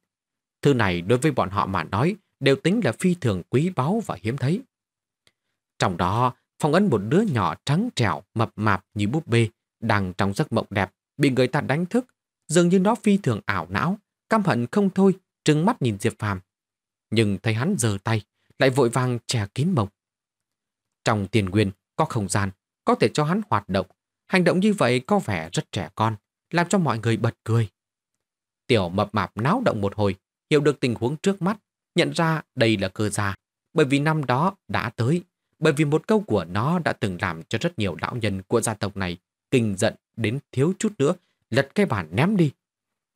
Thứ này đối với bọn họ mà nói đều tính là phi thường quý báu và hiếm thấy. Trong đó, phong ấn một đứa nhỏ trắng trẻo, mập mạp như búp bê, đang trong giấc mộng đẹp, bị người ta đánh thức, dường như nó phi thường ảo não, căm hận không thôi, trừng mắt nhìn Diệp Phàm. Nhưng thấy hắn giơ tay, lại vội vàng che kín mộng. Trong tiền nguyên có không gian, có thể cho hắn hoạt động. Hành động như vậy có vẻ rất trẻ con, làm cho mọi người bật cười. Tiểu mập mạp náo động một hồi, hiểu được tình huống trước mắt, nhận ra đây là cơ già, bởi vì năm đó đã tới, bởi vì một câu của nó đã từng làm cho rất nhiều lão nhân của gia tộc này kinh giận đến thiếu chút nữa, lật cái bàn ném đi.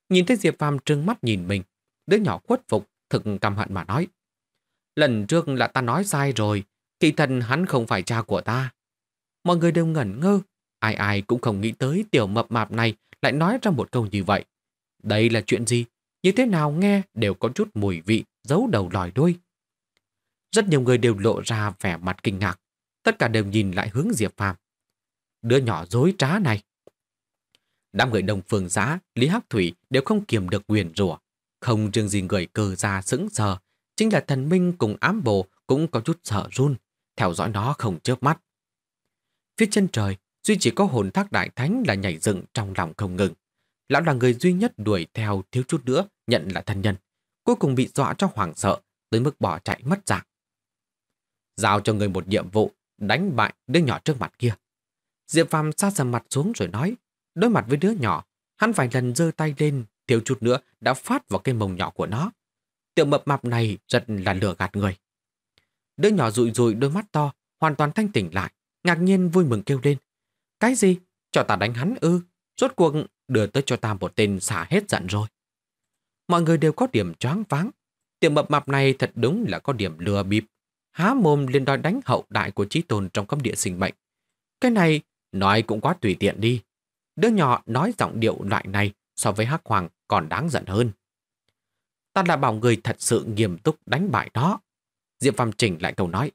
Nhìn thấy Diệp Phàm trừng mắt nhìn mình, đứa nhỏ khuất phục, thực căm hận mà nói. Lần trước là ta nói sai rồi, kỳ thần hắn không phải cha của ta. Mọi người đều ngẩn ngơ, ai ai cũng không nghĩ tới tiểu mập mạp này lại nói ra một câu như vậy. Đây là chuyện gì? Như thế nào nghe đều có chút mùi vị, giấu đầu lòi đuôi. Rất nhiều người đều lộ ra vẻ mặt kinh ngạc. Tất cả đều nhìn lại hướng Diệp Phàm đứa nhỏ dối trá này. Đám người đồng phương giã, Lý Hắc Thủy đều không kiềm được quyền rủa. Không riêng gì người cơ ra sững sờ, chính là thần minh cùng ám bộ cũng có chút sợ run, theo dõi nó không chớp mắt. Phía chân trời, duy chỉ có hồn thác đại thánh là nhảy dựng trong lòng không ngừng. Lão là người duy nhất đuổi theo thiếu chút nữa nhận là thân nhân, cuối cùng bị dọa cho hoảng sợ tới mức bỏ chạy mất dạng. Giao cho người một nhiệm vụ đánh bại đứa nhỏ trước mặt kia. Diệp Phạm xa dầm mặt xuống rồi nói, đối mặt với đứa nhỏ, hắn vài lần giơ tay lên, thiếu chút nữa đã phát vào cái mông nhỏ của nó. Tiểu mập mạp này rất là lừa gạt người. Đứa nhỏ rụi rụi đôi mắt to, hoàn toàn thanh tỉnh lại, ngạc nhiên vui mừng kêu lên. Cái gì? Cho ta đánh hắn ư? Rốt cuộc đưa tới cho ta một tên xả hết giận rồi. Mọi người đều có điểm choáng váng. Tiểu mập mạp này thật đúng là có điểm lừa bịp. Há mồm lên đòi đánh hậu đại của trí tồn trong cấm địa sinh mệnh. Cái này Nói cũng quá tùy tiện đi. Đứa nhỏ nói giọng điệu loại này so với Hắc Hoàng còn đáng giận hơn. Ta đã bảo người thật sự nghiêm túc đánh bại đó. Diệp Phàm chỉnh lại câu nói.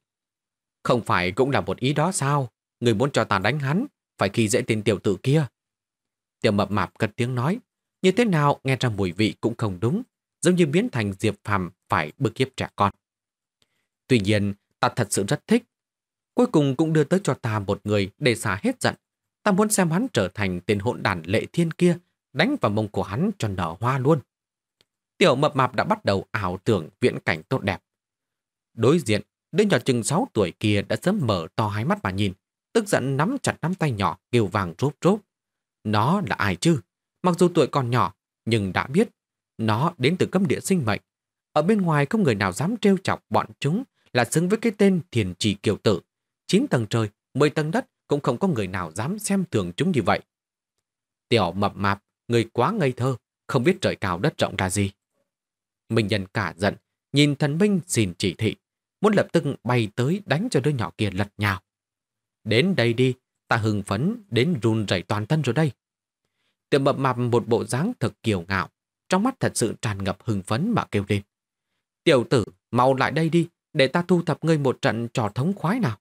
Không phải cũng là một ý đó sao? Người muốn cho ta đánh hắn, phải khi dễ tên tiểu tử kia. Tiểu mập mạp cất tiếng nói. Như thế nào nghe ra mùi vị cũng không đúng, giống như biến thành Diệp Phàm phải bức hiếp trẻ con. Tuy nhiên, ta thật sự rất thích Cuối cùng cũng đưa tới cho ta một người để xả hết giận. Ta muốn xem hắn trở thành tên hỗn đàn lệ thiên kia, đánh vào mông của hắn cho nở hoa luôn. Tiểu mập mạp đã bắt đầu ảo tưởng viễn cảnh tốt đẹp. Đối diện, đứa nhỏ chừng 6 tuổi kia đã sớm mở to hai mắt mà nhìn, tức giận nắm chặt nắm tay nhỏ kêu vàng rốp rốp. Nó là ai chứ? Mặc dù tuổi còn nhỏ, nhưng đã biết nó đến từ cấm địa sinh mệnh. Ở bên ngoài không người nào dám trêu chọc bọn chúng là xứng với cái tên thiền trì kiều tử chín tầng trời, 10 tầng đất cũng không có người nào dám xem thường chúng như vậy. Tiểu mập mạp, người quá ngây thơ, không biết trời cao đất rộng ra gì. Mình nhân cả giận, nhìn thần binh xin chỉ thị, muốn lập tức bay tới đánh cho đứa nhỏ kia lật nhào. Đến đây đi, ta hưng phấn đến run rẩy toàn thân rồi đây. Tiểu mập mạp một bộ dáng thật kiều ngạo, trong mắt thật sự tràn ngập hưng phấn mà kêu lên. Tiểu tử, mau lại đây đi, để ta thu thập ngươi một trận trò thống khoái nào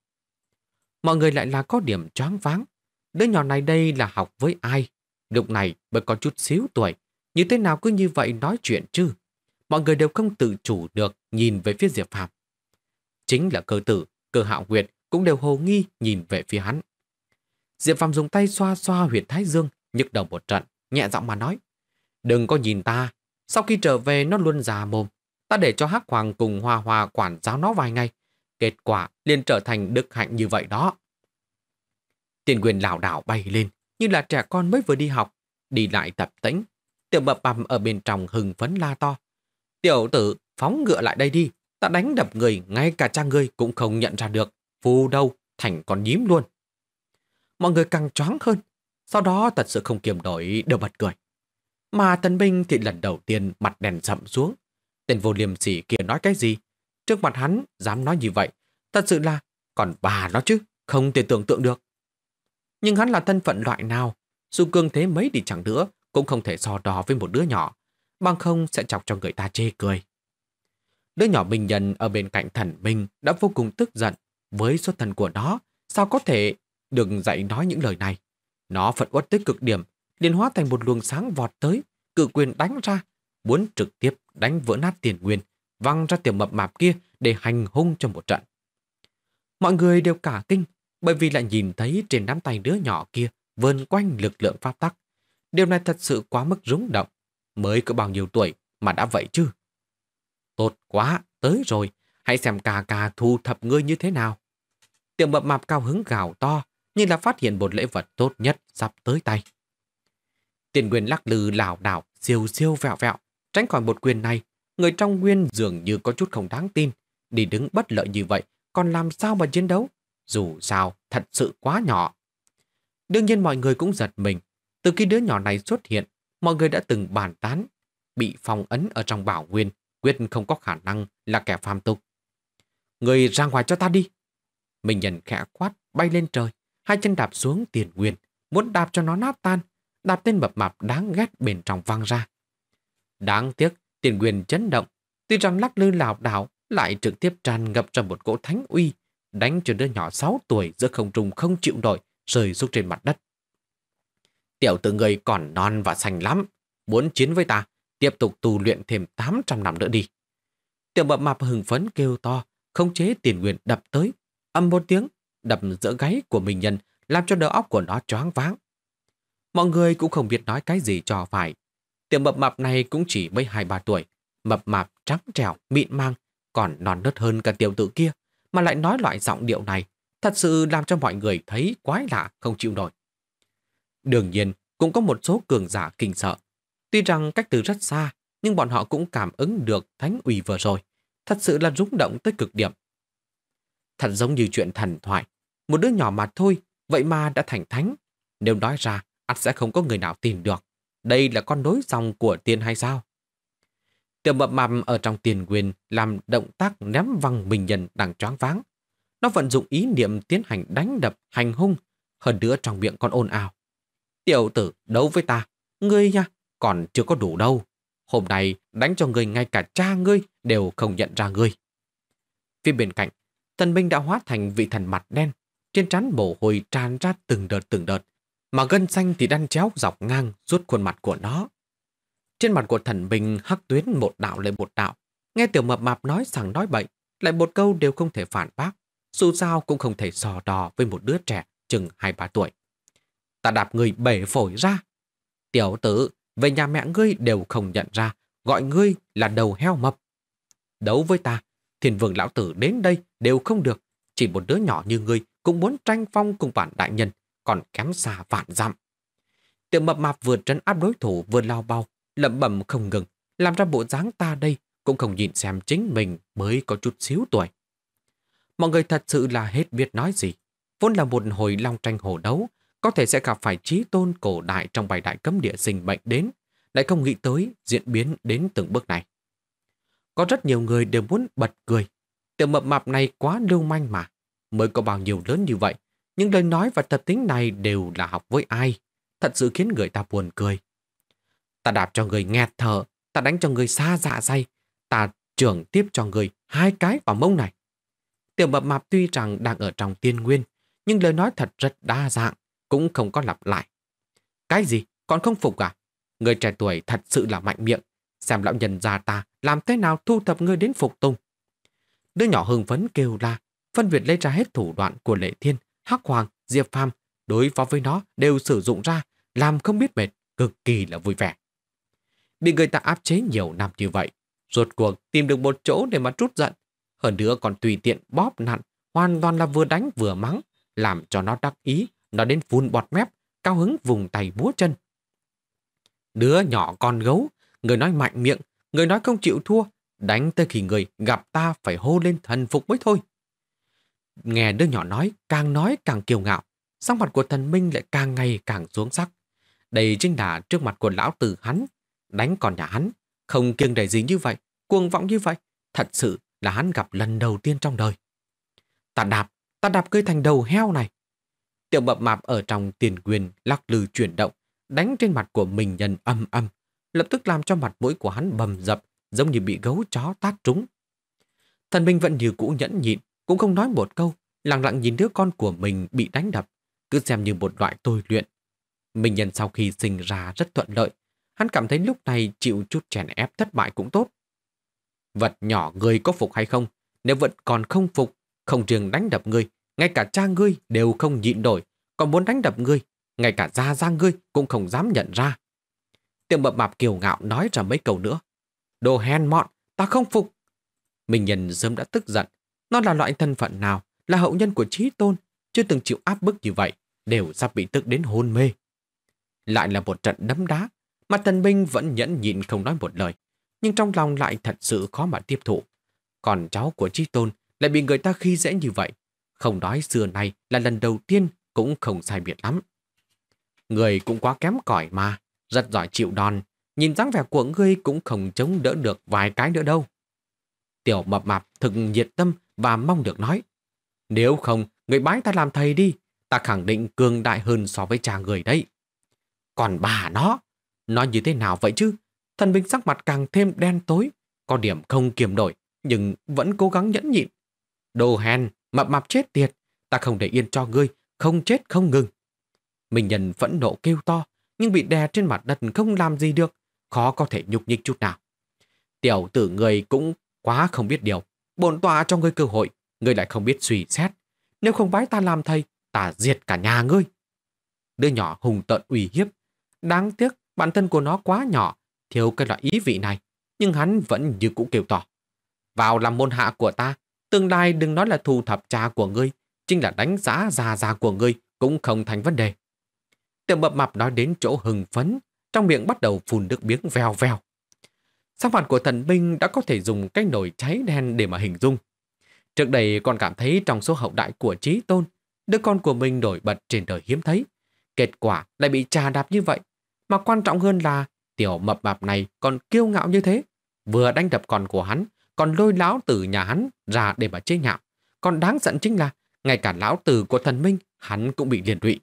mọi người lại là có điểm choáng váng. Đứa nhỏ này đây là học với ai? Lúc này mới có chút xíu tuổi, như thế nào cứ như vậy nói chuyện chứ? Mọi người đều không tự chủ được nhìn về phía Diệp Phạm. Chính là cơ tử, cơ hạo huyệt cũng đều hồ nghi nhìn về phía hắn. Diệp Phạm dùng tay xoa xoa huyệt thái dương, nhức đầu một trận, nhẹ giọng mà nói. Đừng có nhìn ta, sau khi trở về nó luôn già mồm. Ta để cho Hắc Hoàng cùng Hoa Hoa quản giáo nó vài ngày, Kết quả liền trở thành đức hạnh như vậy đó. Tiền quyền lảo đảo bay lên, như là trẻ con mới vừa đi học, đi lại tập tính, Tiểu mập bầm ở bên trong hừng phấn la to. Tiểu tử, phóng ngựa lại đây đi, ta đánh đập người, ngay cả cha người cũng không nhận ra được. Phù đâu, thành con nhím luôn. Mọi người càng choáng hơn, sau đó thật sự không kiềm nổi đều bật cười. Mà Tần binh thì lần đầu tiên mặt đèn sậm xuống. Tên vô liềm sỉ kia nói cái gì trước mặt hắn dám nói như vậy. Thật sự là, còn bà nó chứ, không thể tưởng tượng được. Nhưng hắn là thân phận loại nào, dù cường thế mấy đi chẳng nữa, cũng không thể so đo với một đứa nhỏ, bằng không sẽ chọc cho người ta chê cười. Đứa nhỏ bình nhân ở bên cạnh thần minh đã vô cùng tức giận với xuất thần của nó, sao có thể đừng dạy nói những lời này. Nó phật uất tích cực điểm, liền hóa thành một luồng sáng vọt tới, cự quyền đánh ra, muốn trực tiếp đánh vỡ nát tiền nguyên, văng ra tiểu mập mạp kia để hành hung cho một trận. Mọi người đều cả kinh bởi vì lại nhìn thấy trên đám tay đứa nhỏ kia vơn quanh lực lượng pháp tắc. Điều này thật sự quá mức rúng động. Mới có bao nhiêu tuổi mà đã vậy chứ? Tốt quá, tới rồi. Hãy xem cà cà thu thập ngươi như thế nào. Tiểu mập mạp cao hứng gào to như là phát hiện một lễ vật tốt nhất sắp tới tay. Tiền quyền lắc lư lảo đảo, siêu siêu vẹo vẹo, tránh khỏi một quyền này người trong nguyên dường như có chút không đáng tin. Đi đứng bất lợi như vậy, còn làm sao mà chiến đấu? Dù sao, thật sự quá nhỏ. Đương nhiên mọi người cũng giật mình. Từ khi đứa nhỏ này xuất hiện, mọi người đã từng bàn tán, bị phong ấn ở trong bảo nguyên, quyết không có khả năng là kẻ phàm tục. Người ra ngoài cho ta đi. Mình nhận khẽ quát, bay lên trời, hai chân đạp xuống tiền nguyên, muốn đạp cho nó nát tan, đạp tên mập mạp đáng ghét bên trong văng ra. Đáng tiếc, Tiền quyền chấn động, tuy rằng lắc lư lảo đảo, lại trực tiếp tràn ngập ra một cỗ thánh uy, đánh cho đứa nhỏ 6 tuổi giữa không trung không chịu nổi, rơi xuống trên mặt đất. Tiểu tử người còn non và xanh lắm, muốn chiến với ta, tiếp tục tu luyện thêm 800 năm nữa đi. Tiểu mập mạp hừng phấn kêu to, không chế tiền quyền đập tới, âm một tiếng, đập giữa gáy của mình nhân, làm cho đầu óc của nó choáng váng. Mọi người cũng không biết nói cái gì cho phải, Tiểu mập mạp này cũng chỉ mới hai ba tuổi, mập mạp trắng trẻo, mịn mang, còn non nớt hơn cả tiểu tử kia, mà lại nói loại giọng điệu này, thật sự làm cho mọi người thấy quái lạ, không chịu nổi. Đương nhiên, cũng có một số cường giả kinh sợ. Tuy rằng cách từ rất xa, nhưng bọn họ cũng cảm ứng được thánh ủy vừa rồi. Thật sự là rung động tới cực điểm. Thật giống như chuyện thần thoại. Một đứa nhỏ mà thôi, vậy mà đã thành thánh. Nếu nói ra, ắt sẽ không có người nào tìm được đây là con nối dòng của tiên hay sao? Tiểu mập mạp ở trong tiền quyền làm động tác ném văng bình nhân đang choáng váng. Nó vận dụng ý niệm tiến hành đánh đập, hành hung, hơn nữa trong miệng con ồn ào. Tiểu tử, đấu với ta, ngươi nha, còn chưa có đủ đâu. Hôm nay đánh cho ngươi ngay cả cha ngươi đều không nhận ra ngươi. Phía bên cạnh, thần Minh đã hóa thành vị thần mặt đen, trên trán bổ hồi tràn ra từng đợt từng đợt, mà gân xanh thì đan chéo dọc ngang suốt khuôn mặt của nó. Trên mặt của thần bình hắc tuyến một đạo lên một đạo, nghe tiểu mập mạp nói sằng nói bệnh lại một câu đều không thể phản bác, dù sao cũng không thể sò đò với một đứa trẻ chừng hai ba tuổi. Ta đạp người bể phổi ra. Tiểu tử, về nhà mẹ ngươi đều không nhận ra, gọi ngươi là đầu heo mập. Đấu với ta, thiền vương lão tử đến đây đều không được, chỉ một đứa nhỏ như ngươi cũng muốn tranh phong cùng bản đại nhân, còn kém xa vạn dặm. Tiểu mập mạp vừa trấn áp đối thủ vừa lao bao, lẩm bẩm không ngừng, làm ra bộ dáng ta đây cũng không nhìn xem chính mình mới có chút xíu tuổi. Mọi người thật sự là hết biết nói gì. Vốn là một hồi long tranh hổ đấu, có thể sẽ gặp phải trí tôn cổ đại trong bài đại cấm địa sinh bệnh đến, lại không nghĩ tới diễn biến đến từng bước này. Có rất nhiều người đều muốn bật cười. Tiểu mập mạp này quá lưu manh mà, mới có bao nhiêu lớn như vậy những lời nói và tập tính này đều là học với ai, thật sự khiến người ta buồn cười. Ta đạp cho người nghẹt thở, ta đánh cho người xa dạ say ta trưởng tiếp cho người hai cái vào mông này. Tiểu mập mạp tuy rằng đang ở trong tiên nguyên, nhưng lời nói thật rất đa dạng, cũng không có lặp lại. Cái gì? Còn không phục à? Người trẻ tuổi thật sự là mạnh miệng. Xem lão nhân già ta làm thế nào thu thập người đến phục tùng. Đứa nhỏ hưng phấn kêu la, phân Việt lấy ra hết thủ đoạn của lệ thiên, Hắc Hoàng, Diệp Phàm đối phó với nó đều sử dụng ra, làm không biết mệt, cực kỳ là vui vẻ. Bị người ta áp chế nhiều năm như vậy, ruột cuộc tìm được một chỗ để mà trút giận, hơn nữa còn tùy tiện bóp nặn, hoàn toàn là vừa đánh vừa mắng, làm cho nó đắc ý, nó đến phun bọt mép, cao hứng vùng tay búa chân. Đứa nhỏ con gấu, người nói mạnh miệng, người nói không chịu thua, đánh tới khi người gặp ta phải hô lên thần phục mới thôi. Nghe đứa nhỏ nói, càng nói càng kiêu ngạo, sắc mặt của thần Minh lại càng ngày càng xuống sắc. Đây chính là trước mặt của lão tử hắn, đánh còn nhà hắn, không kiêng đầy gì như vậy, cuồng vọng như vậy, thật sự là hắn gặp lần đầu tiên trong đời. Ta đạp, ta đạp cây thành đầu heo này. Tiểu mập mạp ở trong tiền quyền lắc lư chuyển động, đánh trên mặt của mình nhân âm âm, lập tức làm cho mặt mũi của hắn bầm dập, giống như bị gấu chó tát trúng. Thần Minh vẫn như cũ nhẫn nhịn, cũng không nói một câu, lặng lặng nhìn đứa con của mình bị đánh đập, cứ xem như một loại tôi luyện. Mình nhân sau khi sinh ra rất thuận lợi, hắn cảm thấy lúc này chịu chút chèn ép thất bại cũng tốt. Vật nhỏ ngươi có phục hay không? Nếu vẫn còn không phục, không riêng đánh đập ngươi, ngay cả cha ngươi đều không nhịn nổi, còn muốn đánh đập ngươi, ngay cả gia gia ngươi cũng không dám nhận ra. tiệm mập mạp kiều ngạo nói ra mấy câu nữa. Đồ hèn mọn, ta không phục. Mình nhân sớm đã tức giận, nó là loại thân phận nào, là hậu nhân của trí tôn, chưa từng chịu áp bức như vậy, đều sắp bị tức đến hôn mê. Lại là một trận đấm đá, mà thần binh vẫn nhẫn nhịn không nói một lời, nhưng trong lòng lại thật sự khó mà tiếp thụ. Còn cháu của trí tôn lại bị người ta khi dễ như vậy, không nói xưa nay là lần đầu tiên cũng không sai biệt lắm. Người cũng quá kém cỏi mà, rất giỏi chịu đòn, nhìn dáng vẻ của ngươi cũng không chống đỡ được vài cái nữa đâu. Tiểu mập mạp thực nhiệt tâm và mong được nói. Nếu không, người bái ta làm thầy đi, ta khẳng định cường đại hơn so với cha người đấy. Còn bà nó, nó như thế nào vậy chứ? Thần binh sắc mặt càng thêm đen tối, có điểm không kiềm đổi, nhưng vẫn cố gắng nhẫn nhịn. Đồ hèn, mập mạp chết tiệt, ta không để yên cho ngươi, không chết không ngừng. Mình nhân phẫn nộ kêu to, nhưng bị đè trên mặt đất không làm gì được, khó có thể nhục nhích chút nào. Tiểu tử người cũng quá không biết điều, bổn tọa cho ngươi cơ hội, ngươi lại không biết suy xét. Nếu không bái ta làm thầy, ta diệt cả nhà ngươi. Đứa nhỏ hùng tợn uy hiếp. Đáng tiếc, bản thân của nó quá nhỏ, thiếu cái loại ý vị này. Nhưng hắn vẫn như cũ kêu tỏ. Vào làm môn hạ của ta, tương lai đừng nói là thu thập cha của ngươi, chính là đánh giá già già của ngươi cũng không thành vấn đề. Tiểu mập mạp nói đến chỗ hừng phấn, trong miệng bắt đầu phun nước biếng veo veo. Sắc mặt của thần binh đã có thể dùng cái nồi cháy đen để mà hình dung. Trước đây còn cảm thấy trong số hậu đại của trí tôn, đứa con của mình nổi bật trên đời hiếm thấy. Kết quả lại bị trà đạp như vậy. Mà quan trọng hơn là tiểu mập mạp này còn kiêu ngạo như thế. Vừa đánh đập con của hắn, còn lôi lão tử nhà hắn ra để mà chế nhạo. Còn đáng giận chính là ngay cả lão tử của thần minh hắn cũng bị liền lụy.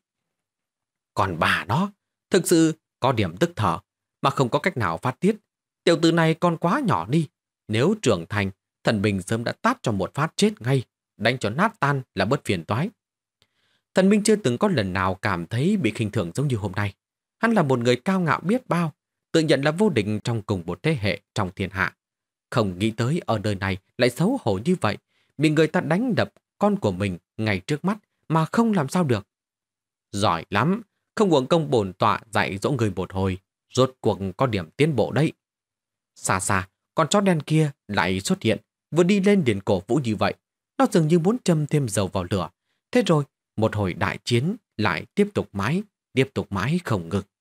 Còn bà đó, thực sự có điểm tức thở mà không có cách nào phát tiết Tiểu tử này còn quá nhỏ đi. Nếu trưởng thành, thần bình sớm đã tát cho một phát chết ngay, đánh cho nát tan là bất phiền toái. Thần Minh chưa từng có lần nào cảm thấy bị khinh thường giống như hôm nay. Hắn là một người cao ngạo biết bao, tự nhận là vô địch trong cùng một thế hệ trong thiên hạ. Không nghĩ tới ở đời này lại xấu hổ như vậy, bị người ta đánh đập con của mình ngay trước mắt mà không làm sao được. Giỏi lắm, không uống công bổn tọa dạy dỗ người một hồi, rốt cuộc có điểm tiến bộ đấy. Xa xa, con chó đen kia lại xuất hiện, vừa đi lên điền cổ vũ như vậy. Nó dường như muốn châm thêm dầu vào lửa. Thế rồi, một hồi đại chiến lại tiếp tục mãi, tiếp tục mãi không ngừng.